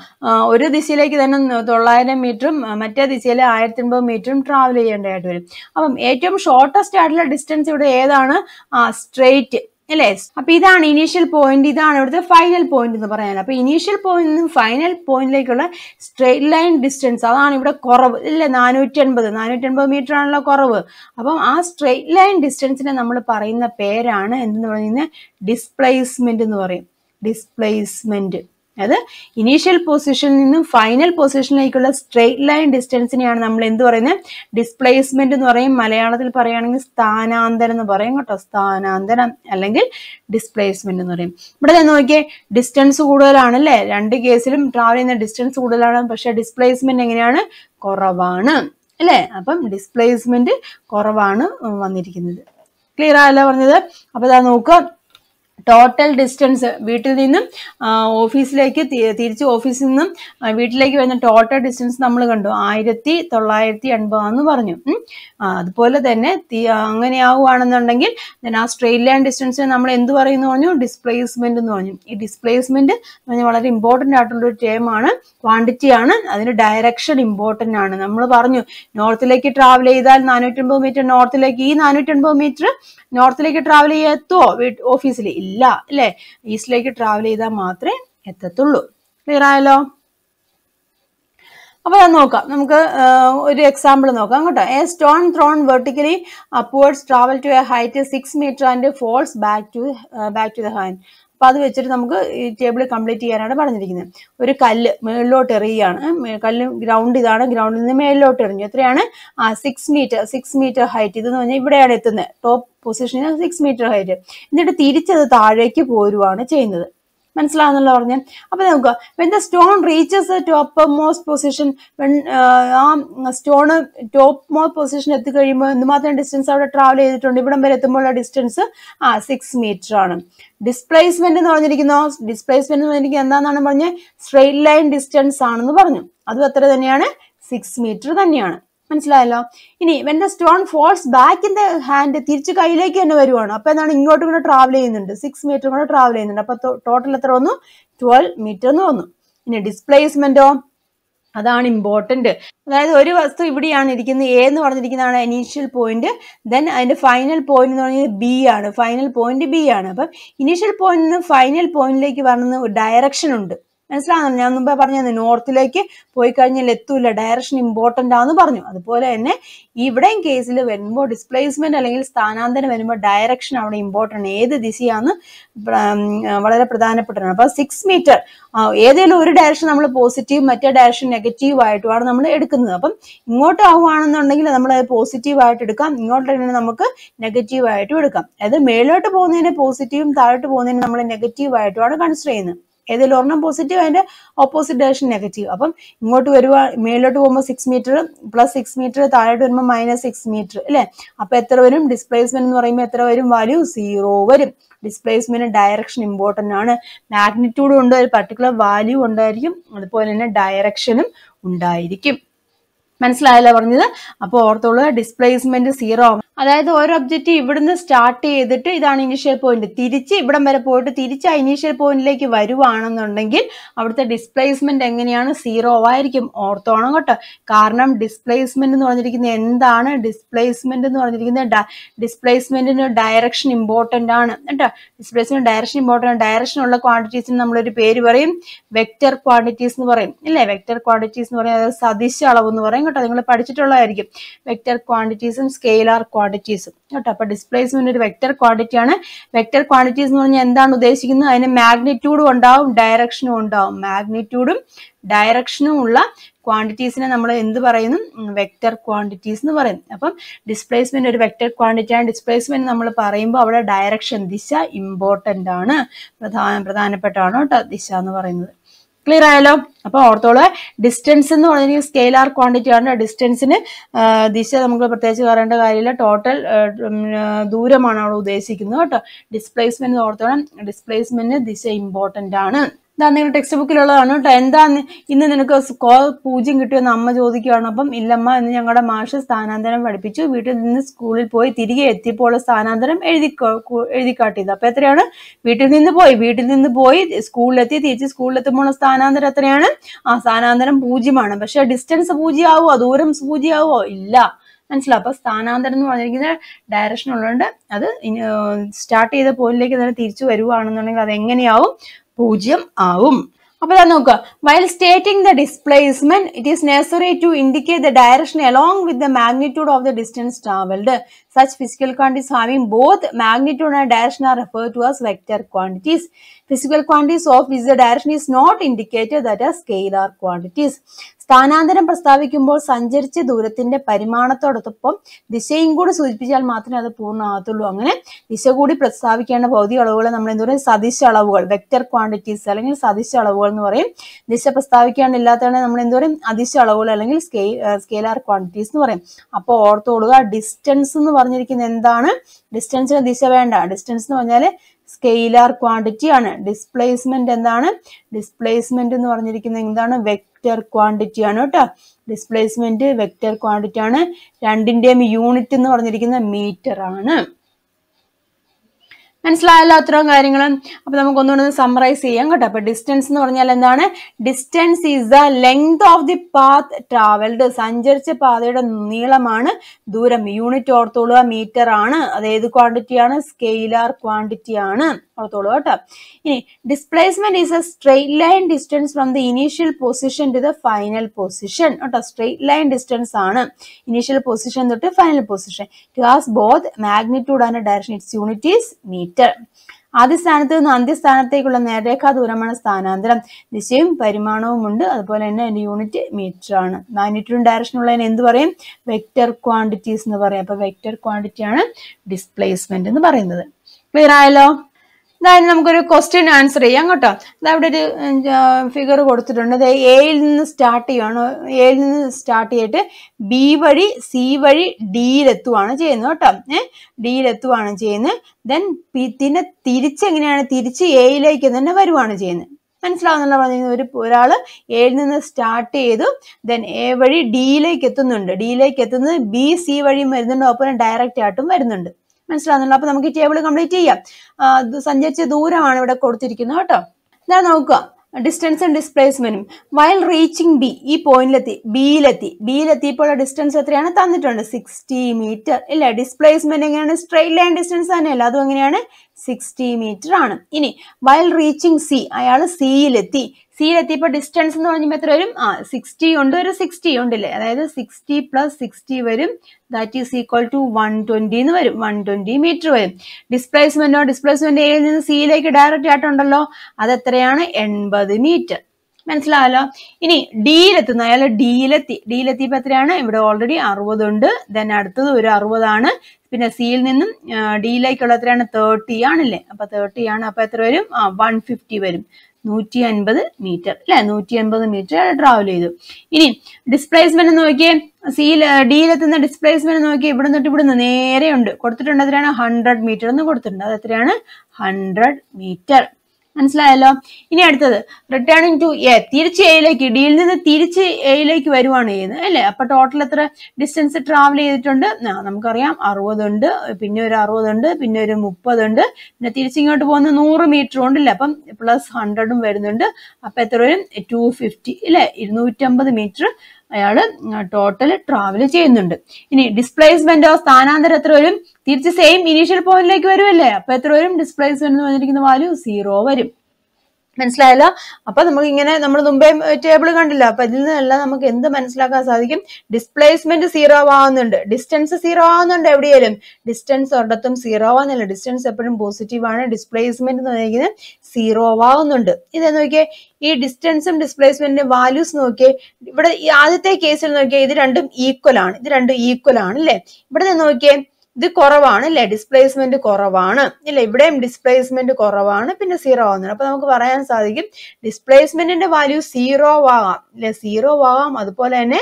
ഒരു ദിശയിലേക്ക് തന്നെ തൊള്ളായിരം മീറ്ററും മറ്റേ ദിശയിൽ ആയിരത്തി അൻപത് മീറ്ററും ട്രാവൽ ചെയ്യേണ്ടതായിട്ട് വരും അപ്പം ഏറ്റവും ഷോർട്ടസ്റ്റ് ആയിട്ടുള്ള ഡിസ്റ്റൻസ് ഇവിടെ ഏതാണ് ആ സ്ട്രെയിറ്റ് അല്ലേ അപ്പൊ ഇതാണ് ഇനീഷ്യൽ പോയിന്റ് ഇതാണ് ഇവിടുത്തെ ഫൈനൽ പോയിന്റ് എന്ന് പറയാൻ അപ്പൊ ഇനീഷ്യൽ പോയിന്റ് ഫൈനൽ പോയിന്റിലേക്കുള്ള സ്ട്രെയിറ്റ് ലൈൻ ഡിസ്റ്റൻസ് അതാണ് ഇവിടെ കുറവ് ഇല്ലേ നാനൂറ്റി അൻപത് നാനൂറ്റി അൻപത് മീറ്റർ ആണല്ലോ കുറവ് അപ്പം ആ സ്ട്രെയിറ്റ് ലൈൻ ഡിസ്റ്റൻസിനെ നമ്മൾ പറയുന്ന പേരാണ് എന്തെന്ന് പറയുന്നത് ഡിസ്പ്ലേസ്മെന്റ് എന്ന് പറയും ഡിസ്പ്ലേസ്മെന്റ് അതായത് ഇനീഷ്യൽ പൊസിഷനിൽ നിന്നും ഫൈനൽ പൊസിഷനിലേക്കുള്ള സ്ട്രെയിറ്റ് ലൈൻ ഡിസ്റ്റൻസിനെയാണ് നമ്മൾ എന്ത് പറയുന്നത് ഡിസ്പ്ലേസ്മെന്റ് എന്ന് പറയും മലയാളത്തിൽ പറയുകയാണെങ്കിൽ സ്ഥാനാന്തരം എന്ന് പറയും കേട്ടോ സ്ഥാനാന്തരം അല്ലെങ്കിൽ ഡിസ്പ്ലേസ്മെന്റ് എന്ന് പറയും ഇവിടെ നോക്കിയേ ഡിസ്റ്റൻസ് കൂടുതലാണ് അല്ലേ രണ്ട് കേസിലും ട്രാവൽ ചെയ്യുന്ന ഡിസ്റ്റൻസ് കൂടുതലാണ് പക്ഷെ ഡിസ്പ്ലേസ്മെന്റ് എങ്ങനെയാണ് കുറവാണ് അല്ലേ അപ്പം ഡിസ്പ്ലേസ്മെന്റ് കുറവാണ് വന്നിരിക്കുന്നത് ക്ലിയർ ആയല്ലോ പറഞ്ഞത് അപ്പൊ ഇതാ നോക്കുക ടോട്ടൽ ഡിസ്റ്റൻസ് വീട്ടിൽ നിന്നും ഓഫീസിലേക്ക് തിരിച്ച് ഓഫീസിൽ നിന്നും വീട്ടിലേക്ക് വരുന്ന ടോട്ടൽ ഡിസ്റ്റൻസ് നമ്മൾ കണ്ടു ആയിരത്തി തൊള്ളായിരത്തി എൺപതാന്ന് പറഞ്ഞു അതുപോലെ തന്നെ അങ്ങനെ ആവുകയാണെന്നുണ്ടെങ്കിൽ ആ സ്ട്രെയിറ്റ് ലൈൻ ഡിസ്റ്റൻസ് നമ്മൾ എന്ത് പറയുന്നു പറഞ്ഞു ഡിസ്പ്ലേസ്മെന്റ് എന്ന് പറഞ്ഞു ഈ ഡിസ്പ്ലേസ്മെന്റ് വളരെ ഇമ്പോർട്ടന്റ് ആയിട്ടുള്ള ഒരു ടേം ആണ് ക്വാണ്ടിറ്റി ആണ് അതിന് ഡയറക്ഷൻ ഇമ്പോർട്ടന്റ് ആണ് നമ്മൾ പറഞ്ഞു നോർത്തിലേക്ക് ട്രാവൽ ചെയ്താൽ നാനൂറ്റി മീറ്റർ നോർത്തിലേക്ക് ഈ നാനൂറ്റി മീറ്റർ നോർത്തിലേക്ക് ട്രാവൽ ചെയ്യത്തുവോ ഓഫീസിൽ ഇല്ല അല്ലെ ഈസ്റ്റിലേക്ക് ട്രാവൽ ചെയ്താൽ മാത്രമേ എത്തത്തുള്ളൂ ക്ലിയർ ആയല്ലോ അപ്പോൾ ഞാൻ നോക്കാം നമുക്ക് ഒരു എക്സാമ്പിൾ നോക്കാം കേട്ടോ a stone thrown vertically upwards travel to a height six metre and falls back to back to the hand അപ്പം അത് വെച്ചിട്ട് നമുക്ക് ഈ ടേബിൾ കംപ്ലീറ്റ് ചെയ്യാനാണ് പറഞ്ഞിരിക്കുന്നത് ഒരു കല്ല് മേളിലോട്ട് എറിയുകയാണ് കല്ല് ഗ്രൗണ്ട് ഇതാണ് ഗ്രൗണ്ടിൽ നിന്ന് മേളിലോട്ട് എറിഞ്ഞു എത്രയാണ് ആ six metre six metre height ഇതെന്ന് പറഞ്ഞാൽ ഇവിടെയാണ് എത്തുന്നത് ടോപ്പ് പൊസിഷനിൽ സിക്സ് മീറ്റർ ഹൈറ്റ് എന്നിട്ട് തിരിച്ചത് താഴേക്ക് പോരുവാണ് ചെയ്യുന്നത് മനസ്സിലാകുന്നുള്ള പറഞ്ഞു അപ്പൊ നോക്കുക when the stone reaches top most position when ആ സ്റ്റോൺ ടോപ്പ് മോസ്റ്റ് പൊസിഷൻ എത്തിക്കഴിയുമ്പോൾ എന്തുമാത്രം ഡിസ്റ്റൻസ് അവിടെ ട്രാവൽ ചെയ്തിട്ടുണ്ട് ഇവിടം വരെ എത്തുമ്പോൾ ഉള്ള ഡിസ്റ്റൻസ് ആ സിക്സ് മീറ്റർ ആണ് ഡിസ്പ്ലേസ്മെന്റ് എന്ന് പറഞ്ഞിരിക്കുന്നു ഡിസ്പ്ലേസ്മെന്റ് എന്ന് പറഞ്ഞിരിക്കുന്നത് എന്താണെന്നാണ് പറഞ്ഞത് സ്ട്രെയിറ്റ് ലൈൻ ഡിസ്റ്റൻസ് ആണെന്ന് പറഞ്ഞു അതും അത്ര തന്നെയാണ് സിക്സ് മീറ്റർ തന്നെയാണ് മനസ്സിലായല്ലോ ഇനി when the stone falls back in the hand തിരിച്ച് കയ്യിലേക്ക് തന്നെ വരുവാണ് അപ്പൊ എന്താണ് ഇങ്ങോട്ടും കൂടെ ട്രാവൽ ചെയ്യുന്നുണ്ട് സിക്സ് മീറ്റർ കൂടെ ട്രാവൽ ചെയ്യുന്നുണ്ട് അപ്പൊ ടോട്ടൽ എത്ര വന്നു ട്വൽവ് മീറ്റർ എന്ന് വന്നു ഇനി ഡിസ്പ്ലേസ്മെന്റോ അതാണ് ഇമ്പോർട്ടന്റ് അതായത് ഒരു വസ്തു ഇവിടെയാണ് ഇരിക്കുന്നത് എ എന്ന് പറഞ്ഞിരിക്കുന്നതാണ് ഇനീഷ്യൽ പോയിന്റ് ദെൻ അതിന്റെ ഫൈനൽ പോയിന്റ് എന്ന് പറഞ്ഞാൽ ബി ആണ് ഫൈനൽ പോയിന്റ് ബി ആണ് അപ്പം ഇനീഷ്യൽ പോയിന്റിൽ നിന്ന് ഫൈനൽ പോയിന്റിലേക്ക് വരണമെന്ന് ഒരു ഡയറക്ഷൻ ഉണ്ട് മനസ്സിലാകുന്നു ഞാൻ മുമ്പേ പറഞ്ഞത് നോർത്തിലേക്ക് പോയി കഴിഞ്ഞാൽ എത്തൂല ഡയറക്ഷൻ ഇമ്പോർട്ടൻ്റ് ആണെന്ന് പറഞ്ഞു അതുപോലെ തന്നെ ഇവിടെയും കേസിൽ വരുമ്പോൾ ഡിസ്പ്ലേസ്മെന്റ് അല്ലെങ്കിൽ സ്ഥാനാന്തരം വരുമ്പോൾ ഡയറക്ഷൻ അവിടെ ഇമ്പോർട്ടൻ്റ് ഏത് ദിശയാന്ന് വളരെ പ്രധാനപ്പെട്ടതാണ് അപ്പൊ സിക്സ് മീറ്റർ ഏതെങ്കിലും ഒരു ഡയറക്ഷൻ നമ്മൾ പോസിറ്റീവ് മറ്റേ ഡയറക്ഷൻ നെഗറ്റീവ് ആയിട്ടുമാണ് നമ്മൾ എടുക്കുന്നത് അപ്പം ഇങ്ങോട്ട് ആവുകയാണെന്നുണ്ടെങ്കിൽ നമ്മൾ അത് പോസിറ്റീവ് ആയിട്ട് എടുക്കാം ഇങ്ങോട്ടാണെങ്കിൽ നമുക്ക് നെഗറ്റീവ് ആയിട്ടും എടുക്കാം അതായത് മേലോട്ട് പോകുന്നതിന് പോസിറ്റീവും താഴോട്ട് പോകുന്നതിന് നമ്മൾ നെഗറ്റീവ് ആയിട്ടുമാണ് കൺസിഡർ ചെയ്യുന്നത് ഏതെങ്കിലും ഒരെണ്ണം പോസിറ്റീവ് അതിൻ്റെ ഓപ്പോസിറ്റ് ഡയറക്ഷൻ നെഗറ്റീവ് അപ്പം ഇങ്ങോട്ട് വരുവാ മേളിലോട്ട് പോകുമ്പോൾ six metre plus six metre താഴോട്ട് വരുമ്പോൾ മൈനസ് സിക്സ് മീറ്റർ അല്ലേ അപ്പം എത്ര വരും ഡിസ്പ്ലേസ്മെന്റ് എന്ന് പറയുമ്പോൾ എത്ര വരും വാല്യൂ സീറോ വരും ഡിസ്പ്ലേസ്മെന്റ് ഡയറക്ഷൻ ഇമ്പോർട്ടൻ്റ് ആണ് മാഗ്നിറ്റ്യൂഡും ഉണ്ട് ഒരു പർട്ടിക്കുലർ വാല്യൂ ഉണ്ടായിരിക്കും അതുപോലെ തന്നെ ഡയറക്ഷനും ഉണ്ടായിരിക്കും മനസ്സിലായല്ലോ പറഞ്ഞത് അപ്പോൾ ഓർത്തോളൂ ഡിസ്പ്ലേസ്മെന്റ് സീറോ അതായത് ഒരു ഒബ്ജക്റ്റ് ഇവിടുന്ന് സ്റ്റാർട്ട് ചെയ്തിട്ട് ഇതാണ് ഇനീഷ്യൽ പോയിന്റ് തിരിച്ച് ഇവിടം വരെ പോയിട്ട് തിരിച്ച് ആ ഇനീഷ്യൽ പോയിന്റിലേക്ക് വരുവാണെന്നുണ്ടെങ്കിൽ അവിടുത്തെ ഡിസ്പ്ലേസ്മെന്റ് എങ്ങനെയാണ് സീറോ ആയിരിക്കും ഓർത്തോണം കേട്ടോ കാരണം ഡിസ്പ്ലേസ്മെന്റ് എന്ന് പറഞ്ഞിരിക്കുന്നത് എന്താണ് ഡിസ്പ്ലേസ്മെന്റ് എന്ന് പറഞ്ഞിരിക്കുന്നത് ഡിസ്പ്ലേസ്മെന്റിന് ഡയറക്ഷൻ ഇമ്പോർട്ടന്റ് ആണ് കേട്ടോ ഡിസ്പ്ലേസ്മെന്റ് ഡയറക്ഷൻ ഇമ്പോർട്ടൻ്റ് ഡയറക്ഷൻ ഉള്ള ക്വാണ്ടിറ്റീസിന് നമ്മളൊരു പേര് പറയും വെക്റ്റർ ക്വാണ്ടിറ്റീസ് എന്ന് പറയും അല്ലേ വെക്റ്റർ ക്വാണ്ടിറ്റീസ് എന്ന് അതായത് സദിശ അളവ് എന്ന് പറയും കേട്ടോ നിങ്ങൾ പഠിച്ചിട്ടുള്ളതായിരിക്കും വെക്റ്റർ ക്വാണ്ടിറ്റീസും സ്കെയിലാർ ക്വാണ്ടിറ്റീസും കേട്ടോ അപ്പൊ ഡിസ്പ്ലേസ്മെന്റ് ഒരു വെക്റ്റർ ക്വാണ്ടിറ്റി ആണ് വെക്റ്റർ ക്വാണ്ടിറ്റീസ് എന്ന് പറഞ്ഞാൽ എന്താണ് ഉദ്ദേശിക്കുന്നത് അതിന് മാഗ്നിറ്റ്യൂഡും ഉണ്ടാവും ഡയറക്ഷനും ഉണ്ടാവും മാഗ്നിറ്റ്യൂഡും ഡയറക്ഷനും ഉള്ള ക്വാണ്ടിറ്റീസിനെ നമ്മൾ എന്ത് പറയുന്നു വെക്റ്റർ ക്വാണ്ടിറ്റീസ് എന്ന് പറയും അപ്പം ഡിസ്പ്ലേസ്മെന്റ് ഒരു വെക്റ്റർ ക്വാണ്ടിറ്റി ആണ് ഡിസ്പ്ലേസ്മെന്റ് നമ്മൾ പറയുമ്പോൾ അവിടെ ഡയറക്ഷൻ ദിശ ഇമ്പോർട്ടൻ്റ് ആണ് പ്രധാന പ്രധാനപ്പെട്ടാണ് കേട്ടോ ദിശ എന്ന് പറയുന്നത് ക്ലിയർ ആയാലോ അപ്പോൾ ഓർത്തോളെ ഡിസ്റ്റൻസ് എന്ന് പറയുന്നത് സ്കെയിലാർ ക്വാണ്ടിറ്റി ആണ് ഡിസ്റ്റൻസിന് ദിശ നമുക്ക് പ്രത്യേകിച്ച് പറയേണ്ട കാര്യമില്ല ടോട്ടൽ ദൂരമാണ് അവിടെ ഉദ്ദേശിക്കുന്നത് കേട്ടോ ഡിസ്പ്ലേസ്മെന്റ് ഓർത്തോളം ഡിസ്പ്ലേസ്മെന്റിന് ദിശ ഇമ്പോർട്ടൻ്റ് ആണ് ഇതാ നിങ്ങൾ ടെക്സ്റ്റ് ബുക്കിലുള്ളതാണ് കേട്ടോ എന്താ ഇന്ന് നിനക്ക് സ്കോർ പൂജ്യം കിട്ടിയെന്ന് അമ്മ ചോദിക്കുകയാണ് അപ്പം ഇല്ലമ്മ എന്ന് ഞങ്ങളുടെ മാഷ് സ്ഥാനാന്തരം പഠിപ്പിച്ചു വീട്ടിൽ നിന്ന് സ്കൂളിൽ പോയി തിരികെ എത്തിയപ്പോൾ സ്ഥാനാന്തരം എഴുതി കാട്ടിയത് അപ്പം എത്രയാണ് വീട്ടിൽ നിന്ന് പോയി വീട്ടിൽ നിന്ന് പോയി സ്കൂളിലെത്തി തിരിച്ച് സ്കൂളിലെത്തുമ്പോൾ സ്ഥാനാന്തരം എത്രയാണ് ആ സ്ഥാനാന്തരം പൂജ്യമാണ് പക്ഷേ ഡിസ്റ്റൻസ് പൂജ്യമാവോ ദൂരം പൂജ്യമാവോ ഇല്ല മനസ്സിലാവും അപ്പൊ സ്ഥാനാന്തരം എന്ന് പറഞ്ഞിരിക്കുന്ന ഡയറക്ഷൻ ഉള്ളതുകൊണ്ട് അത് സ്റ്റാർട്ട് ചെയ്ത പോലിലേക്ക് തന്നെ തിരിച്ചു വരുവാണെന്നുണ്ടെങ്കിൽ അത് എങ്ങനെയാവും പൂജ്യം ആവും അപ്പൊ ഇതാ നോക്കുക while stating the displacement it is necessary to indicate the direction along with the magnitude of the distance travelled such physical quantities having both magnitude and direction are refer to as vector quantities physical quantities of which the direction is not indicated that are scalar quantities സ്ഥാനാന്തരം പ്രസ്താവിക്കുമ്പോൾ സഞ്ചരിച്ച ദൂരത്തിന്റെ പരിമാണത്തോടൊപ്പം ദിശയും കൂടി സൂചിപ്പിച്ചാൽ മാത്രമേ അത് പൂർണ്ണമാകത്തുള്ളൂ അങ്ങനെ ദിശ കൂടി പ്രസ്താവിക്കേണ്ട ഭൗതിക അളവുകളെ നമ്മൾ എന്ത് പറയും സദിശ അളവുകൾ വെക്റ്റർ ക്വാണ്ടിറ്റീസ് അല്ലെങ്കിൽ സദിശ അളവുകൾ എന്ന് പറയും ദിശ പ്രസ്താവിക്കാണ്ടില്ലാത്തതാണ് നമ്മൾ എന്ത് പറയും അതിശ അളവുകൾ അല്ലെങ്കിൽ സ്കേ സ്കേലാർ ക്വാണ്ടിറ്റീസ് എന്ന് പറയും അപ്പോൾ ഓർത്തുകൊള്ളുക ഡിസ്റ്റൻസ് എന്ന് പറഞ്ഞിരിക്കുന്നത് എന്താണ് ഡിസ്റ്റൻസിന് ദിശ വേണ്ട ഡിസ്റ്റൻസ് എന്ന് പറഞ്ഞാൽ സ്കെയിലാർ ക്വാണ്ടിറ്റി ആണ് ഡിസ്പ്ലേസ്മെന്റ് എന്താണ് ഡിസ്പ്ലേസ്മെന്റ് എന്ന് പറഞ്ഞിരിക്കുന്നത് എന്താണ് വെക്റ്റർ ക്വാണ്ടിറ്റി ആണ് കേട്ടോ ഡിസ്പ്ലേസ്മെന്റ് വെക്റ്റർ ക്വാണ്ടിറ്റി ആണ് രണ്ടിന്റെയും യൂണിറ്റ് എന്ന് പറഞ്ഞിരിക്കുന്ന മീറ്റർ ആണ് മനസ്സിലായല്ലോ അത്രയും കാര്യങ്ങളും അപ്പൊ നമുക്ക് ഒന്നുകൂടെ സമ്മറൈസ് ചെയ്യാം കേട്ടോ അപ്പൊ ഡിസ്റ്റൻസ് എന്ന് പറഞ്ഞാൽ എന്താണ് distance is the length of the path travelled സഞ്ചരിച്ച പാതയുടെ നീളമാണ് ദൂരം യൂണിറ്റ് ഓർത്തോളുക മീറ്റർ ആണ് അത് ഏത് ക്വാണ്ടിറ്റി ആണ് സ്കെയിലാർ ക്വാണ്ടിറ്റി ആണ് ഓർത്തോളൂ കേട്ടോ ഇനി displacement is a straight line distance from the initial position to the final position കേട്ടോ സ്ട്രെയിറ്റ് ലൈൻ ഡിസ്റ്റൻസ് ആണ് ഇനീഷ്യൽ പൊസിഷൻ തൊട്ട് final position to has both magnitude and direction it's is metre ആദ്യ സ്ഥാനത്ത് നിന്ന് അന്ത്യസ്ഥാനത്തേക്കുള്ള നേർരേഖാ ദൂരമാണ് സ്ഥാനാന്തരം ദിശയും പരിമാണവും ഉണ്ട് അതുപോലെ തന്നെ അതിന്റെ യൂണിറ്റ് മീറ്റർ ആണ് മാഗ്നിറ്റ്യൂഡും ഡയറക്ഷൻ ഉള്ളതിന് എന്ത് പറയും വെക്റ്റർ ക്വാണ്ടിറ്റീസ് എന്ന് പറയും അപ്പൊ വെക്റ്റർ ക്വാണ്ടിറ്റി ആണ് ഡിസ്പ്ലേസ്മെന്റ് എന്ന് പറയുന്നത് ക്ലിയർ ആയല്ലോ അതായത് നമുക്കൊരു ക്വസ്റ്റ്യൻ ആൻസർ ചെയ്യാം കേട്ടോ അവിടെ ഒരു ഫിഗർ കൊടുത്തിട്ടുണ്ട് അത് എയിൽ നിന്ന് സ്റ്റാർട്ട് ചെയ്യുകയാണ് എയിൽ നിന്ന് സ്റ്റാർട്ട് ചെയ്തിട്ട് ബി വഴി സി വഴി ഡിയിലെത്തുവാണ് ചെയ്യുന്നത് കേട്ടോ ഏഹ് ഡിയിലെത്തുവാണ് ചെയ്യുന്നത് ദെൻ പിന്നെ തിരിച്ചെങ്ങനെയാണ് തിരിച്ച് എയിലേക്ക് തന്നെ വരുവാണ് ചെയ്യുന്നത് മനസ്സിലാവുന്നുള്ള പറഞ്ഞു ഒരു ഒരാൾ എയിൽ നിന്ന് സ്റ്റാർട്ട് ചെയ്തു ദെൻ എ വഴി ഡിയിലേക്ക് എത്തുന്നുണ്ട് ഡിയിലേക്ക് എത്തുന്നത് ബി സി വഴിയും വരുന്നുണ്ട് ഒപ്പം ഡയറക്റ്റ് ആയിട്ടും വരുന്നുണ്ട് മനസ്സിലാകുന്നുള്ളൂ അപ്പൊ നമുക്ക് ഈ ടേബിൾ കംപ്ലീറ്റ് ചെയ്യാം സഞ്ചരിച്ച ദൂരമാണ് ഇവിടെ കൊടുത്തിരിക്കുന്നത് കേട്ടോ ഇതാ നോക്കുക ഡിസ്റ്റൻസ് ആൻഡ് ഡിസ്പ്ലേസ്മെന്റും വയൽ റീച്ചിങ് ബി ഈ പോയിന്റിലെത്തി ബിയിലെത്തി ബിയിലെത്തിയപ്പോൾ ഡിസ്റ്റൻസ് എത്രയാണ് തന്നിട്ടുണ്ട് സിക്സ്റ്റി മീറ്റർ ഇല്ല ഡിസ്പ്ലേസ്മെന്റ് എങ്ങനെയാണ് സ്ട്രെയിറ്റ് ലൈൻ ഡിസ്റ്റൻസ് തന്നെയല്ല അതും എങ്ങനെയാണ് സിക്സ്റ്റി മീറ്റർ ആണ് ഇനി വയൽ റീച്ചിങ് സി അയാൾ സിയിലെത്തി എത്തിയപ്പോൾ ഡിസ്റ്റൻസ് എന്ന് പറഞ്ഞപ്പോൾ എത്ര വരും ആ സിക്സ്റ്റി ഉണ്ട് ഒരു സിക്സ്റ്റി ഉണ്ടല്ലേ അതായത് സിക്സ്റ്റി പ്ലസ് സിക്സ്റ്റി വരും that is equal to one twenty എന്ന് വരും വൺ ട്വൻറ്റി മീറ്റർ വരും ഡിസ്പ്ലേസ്മെൻറ്റോ ഡിസ്പ്ലേസ്മെൻറ്റ് എയിൽ നിന്ന് സിയിലേക്ക് ഡയറക്റ്റ് ആയിട്ടുണ്ടല്ലോ അത് എത്രയാണ് എൺപത് മീറ്റർ മനസ്സിലാവല്ലോ ഇനി ഡിയിലെത്തുന്ന അയാൾ ഡിയിലെത്തി ഡിയിലെത്തിയപ്പോൾ എത്രയാണ് ഇവിടെ ഓൾറെഡി അറുപതുണ്ട് ദെൻ അടുത്തത് ഒരു അറുപതാണ് പിന്നെ സിയിൽ നിന്നും ഡിയിലേക്കുള്ള എത്രയാണ് തേർട്ടി ആണല്ലേ അപ്പൊ തേർട്ടി ആണ് അപ്പൊ എത്ര വരും ആ വൺ ഫിഫ്റ്റി വരും നൂറ്റി അൻപത് മീറ്റർ അല്ലെ നൂറ്റി അൻപത് മീറ്റർ ട്രാവൽ ചെയ്തു ഇനി ഡിസ്പ്ലേസ്മെന്റ് നോക്കിയേ സിയിൽ ഡിയിലെത്തുന്ന ഡിസ്പ്ലേസ്മെന്റ് നോക്കിയേ ഇവിടെ നിന്നിട്ട് ഇവിടുന്ന് ഉണ്ട് കൊടുത്തിട്ടുണ്ട് എത്രയാണ് ഹൺഡ്രഡ് മീറ്റർ എന്ന് കൊടുത്തിട്ടുണ്ട് അത് എത്രയാണ് ഹൺഡ്രഡ് മീറ്റർ മനസ്സിലായല്ലോ ഇനി അടുത്തത് റിട്ടേണിങ് ടു എ തിരിച്ച് എയിലേക്ക് ഡിയിൽ നിന്ന് തിരിച്ച് എയിലേക്ക് വരുവാണ് ചെയ്യുന്നത് അല്ലേ അപ്പൊ ടോട്ടൽ എത്ര ഡിസ്റ്റൻസ് ട്രാവൽ ചെയ്തിട്ടുണ്ട് നമുക്കറിയാം അറുപതുണ്ട് പിന്നെ ഒരു അറുപതുണ്ട് പിന്നെ ഒരു മുപ്പതുണ്ട് പിന്നെ തിരിച്ചിങ്ങോട്ട് പോകുന്ന നൂറ് മീറ്റർ ഉണ്ടല്ലേ അപ്പം പ്ലസ് ഹൺഡ്രഡും വരുന്നുണ്ട് അപ്പൊ എത്ര വരും ടു ഫിഫ്റ്റി അല്ലെ ഇരുന്നൂറ്റമ്പത് മീറ്റർ അയാൾ ടോട്ടൽ ട്രാവൽ ചെയ്യുന്നുണ്ട് ഇനി ഡിസ്പ്ലേസ്മെന്റോ സ്ഥാനാന്തരം എത്ര വരും തിരിച്ച് സെയിം ഇനീഷ്യൽ പോയിന്റിലേക്ക് വരുമല്ലേ അപ്പൊ എത്ര വരും ഡിസ്പ്ലേസ്മെന്റ് എന്ന് പറഞ്ഞിരിക്കുന്ന വാല്യൂ സീറോ വരും മനസ്സിലായല്ലോ അപ്പൊ നമുക്ക് ഇങ്ങനെ നമ്മൾ മുമ്പേ ടേബിൾ കണ്ടില്ല അപ്പൊ ഇതിൽ നിന്നെല്ലാം നമുക്ക് എന്ത് മനസ്സിലാക്കാൻ സാധിക്കും ഡിസ്പ്ലേസ്മെന്റ് സീറോ ആവുന്നുണ്ട് ഡിസ്റ്റൻസ് സീറോ ആവുന്നുണ്ട് എവിടെയാലും ഡിസ്റ്റൻസ് ഒരിടത്തും സീറോ ആവുന്നില്ല ഡിസ്റ്റൻസ് എപ്പോഴും പോസിറ്റീവ് ആണ് ഡിസ്പ്ലേസ്മെന്റ് എന്ന് പറയുന്നത് സീറോ ആവുന്നുണ്ട് ഇത് നോക്കിയേ ഈ ഡിസ്റ്റൻസും ഡിസ്പ്ലേസ്മെന്റിന്റെ വാല്യൂസ് നോക്കിയേ ഇവിടെ ആദ്യത്തെ കേസിൽ നോക്കിയേ ഇത് രണ്ടും ഈക്വൽ ആണ് ഇത് രണ്ടും ഈക്വൽ ആണ് അല്ലെ ഇവിടെ നോക്കിയേ ഇത് കുറവാണ് അല്ലെ ഡിസ്പ്ലേസ്മെന്റ് കുറവാണ് ഇല്ല ഇവിടെയും ഡിസ്പ്ലേസ്മെന്റ് കുറവാണ് പിന്നെ സീറോ ആവുന്നുണ്ട് അപ്പൊ നമുക്ക് പറയാൻ സാധിക്കും ഡിസ്പ്ലേസ്മെന്റിന്റെ വാല്യൂ സീറോ ആകാം അല്ലെ സീറോ ആകാം അതുപോലെ തന്നെ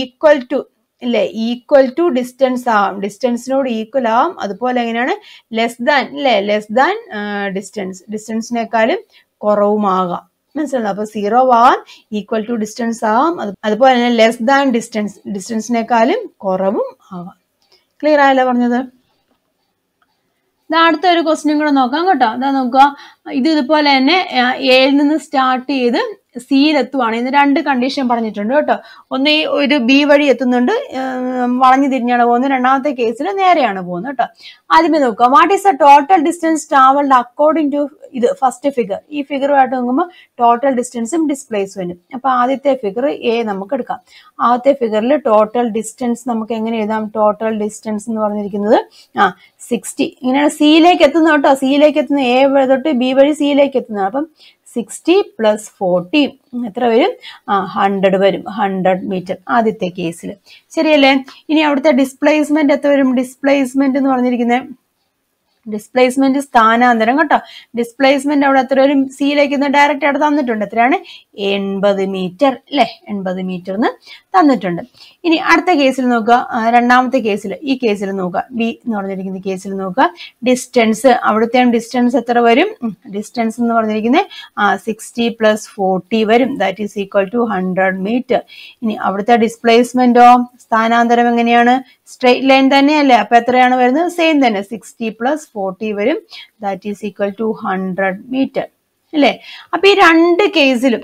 ഈക്വൽ ടു അല്ലെ ഈക്വൽ ടു ഡിസ്റ്റൻസ് ആവാം ഡിസ്റ്റൻസിനോട് ഈക്വൽ ആവാം അതുപോലെ എങ്ങനെയാണ് ലെസ് ദാൻ അല്ലെ ലെസ് ദാൻ ഡിസ്റ്റൻസ് ഡിസ്റ്റൻസിനേക്കാളും കുറവുമാകാം മനസ്സിലാവും അപ്പൊ സീറോ ആവാം ഈക്വൽ ടു ഡിസ്റ്റൻസ് ആവാം അതുപോലെ തന്നെ ലെസ് ദാൻ ഡിസ്റ്റൻസ് ഡിസ്റ്റൻസിനേക്കാളും കുറവും ആവാം ക്ലിയർ ആയല്ലോ പറഞ്ഞത് അടുത്ത ഒരു ക്വസ്റ്റ്യൻ കൂടെ നോക്കാം കേട്ടോ അതാ നോക്കുക ഇത് ഇതുപോലെ തന്നെ ഏഴിൽ നിന്ന് സ്റ്റാർട്ട് ചെയ്ത് എത്തുവാണ് ഇന്ന് രണ്ട് കണ്ടീഷൻ പറഞ്ഞിട്ടുണ്ട് കേട്ടോ ഒന്ന് ഈ ഒരു ബി വഴി എത്തുന്നുണ്ട് വളഞ്ഞു തിരിഞ്ഞാണ് പോകുന്നത് രണ്ടാമത്തെ കേസിൽ നേരെയാണ് പോകുന്നത് കേട്ടോ ആദ്യമേ നോക്കുക what is the total distance travelled according to ഇത് ഫസ്റ്റ് ഫിഗർ ഈ ഫിഗറുമായിട്ട് നോക്കുമ്പോൾ ടോട്ടൽ ഡിസ്റ്റൻസും ഡിസ്പ്ലേസ്മെന്റും അപ്പൊ ആദ്യത്തെ ഫിഗർ എ നമുക്ക് എടുക്കാം ആദ്യത്തെ ഫിഗറിൽ ടോട്ടൽ ഡിസ്റ്റൻസ് നമുക്ക് എങ്ങനെ എഴുതാം ടോട്ടൽ ഡിസ്റ്റൻസ് എന്ന് പറഞ്ഞിരിക്കുന്നത് ആ സിക്സ്റ്റി ഇങ്ങനെയാണ് സിയിലേക്ക് എത്തുന്നത് കേട്ടോ സിയിലേക്ക് എത്തുന്ന എ തൊട്ട് ബി വഴി സിയിലേക്ക് എത്തുന്നത് അപ്പം സിക്സ്റ്റി പ്ലസ് ഫോർട്ടി എത്ര വരും ഹൺഡ്രഡ് വരും ഹൺഡ്രഡ് മീറ്റർ ആദ്യത്തെ കേസിൽ ശരിയല്ലേ ഇനി അവിടുത്തെ ഡിസ്പ്ലേസ്മെന്റ് എത്ര വരും ഡിസ്പ്ലേസ്മെന്റ് എന്ന് പറഞ്ഞിരിക്കുന്നത് ഡിസ്പ്ലേസ്മെന്റ് സ്ഥാനാന്തരം കേട്ടോ ഡിസ്പ്ലേസ്മെന്റ് അവിടെ എത്ര വരും സിയിലേക്ക് ഡയറക്റ്റ് അവിടെ തന്നിട്ടുണ്ട് എത്രയാണ് എൺപത് മീറ്റർ അല്ലെ എൺപത് മീറ്റർ തന്നിട്ടുണ്ട് ഇനി അടുത്ത കേസിൽ നോക്കുക രണ്ടാമത്തെ കേസിൽ ഈ കേസിൽ നോക്കുക ബി എന്ന് പറഞ്ഞിരിക്കുന്ന കേസിൽ നോക്കുക ഡിസ്റ്റൻസ് അവിടുത്തെ ഡിസ്റ്റൻസ് എത്ര വരും ഡിസ്റ്റൻസ് എന്ന് പറഞ്ഞിരിക്കുന്നത് സിക്സ്റ്റി പ്ലസ് ഫോർട്ടി വരും that is equal to hundred metre ഇനി അവിടുത്തെ ഡിസ്പ്ലേസ്മെന്റോ സ്ഥാനാന്തരം എങ്ങനെയാണ് സ്ട്രെയിറ്റ് ലൈൻ തന്നെയല്ലേ അപ്പൊ എത്രയാണ് വരുന്നത് സെയിം തന്നെ സിക്സ്റ്റി പ്ലസ് ഫോർട്ടി വരും that is equal to hundred metre അല്ലേ അപ്പൊ ഈ രണ്ട് കേസിലും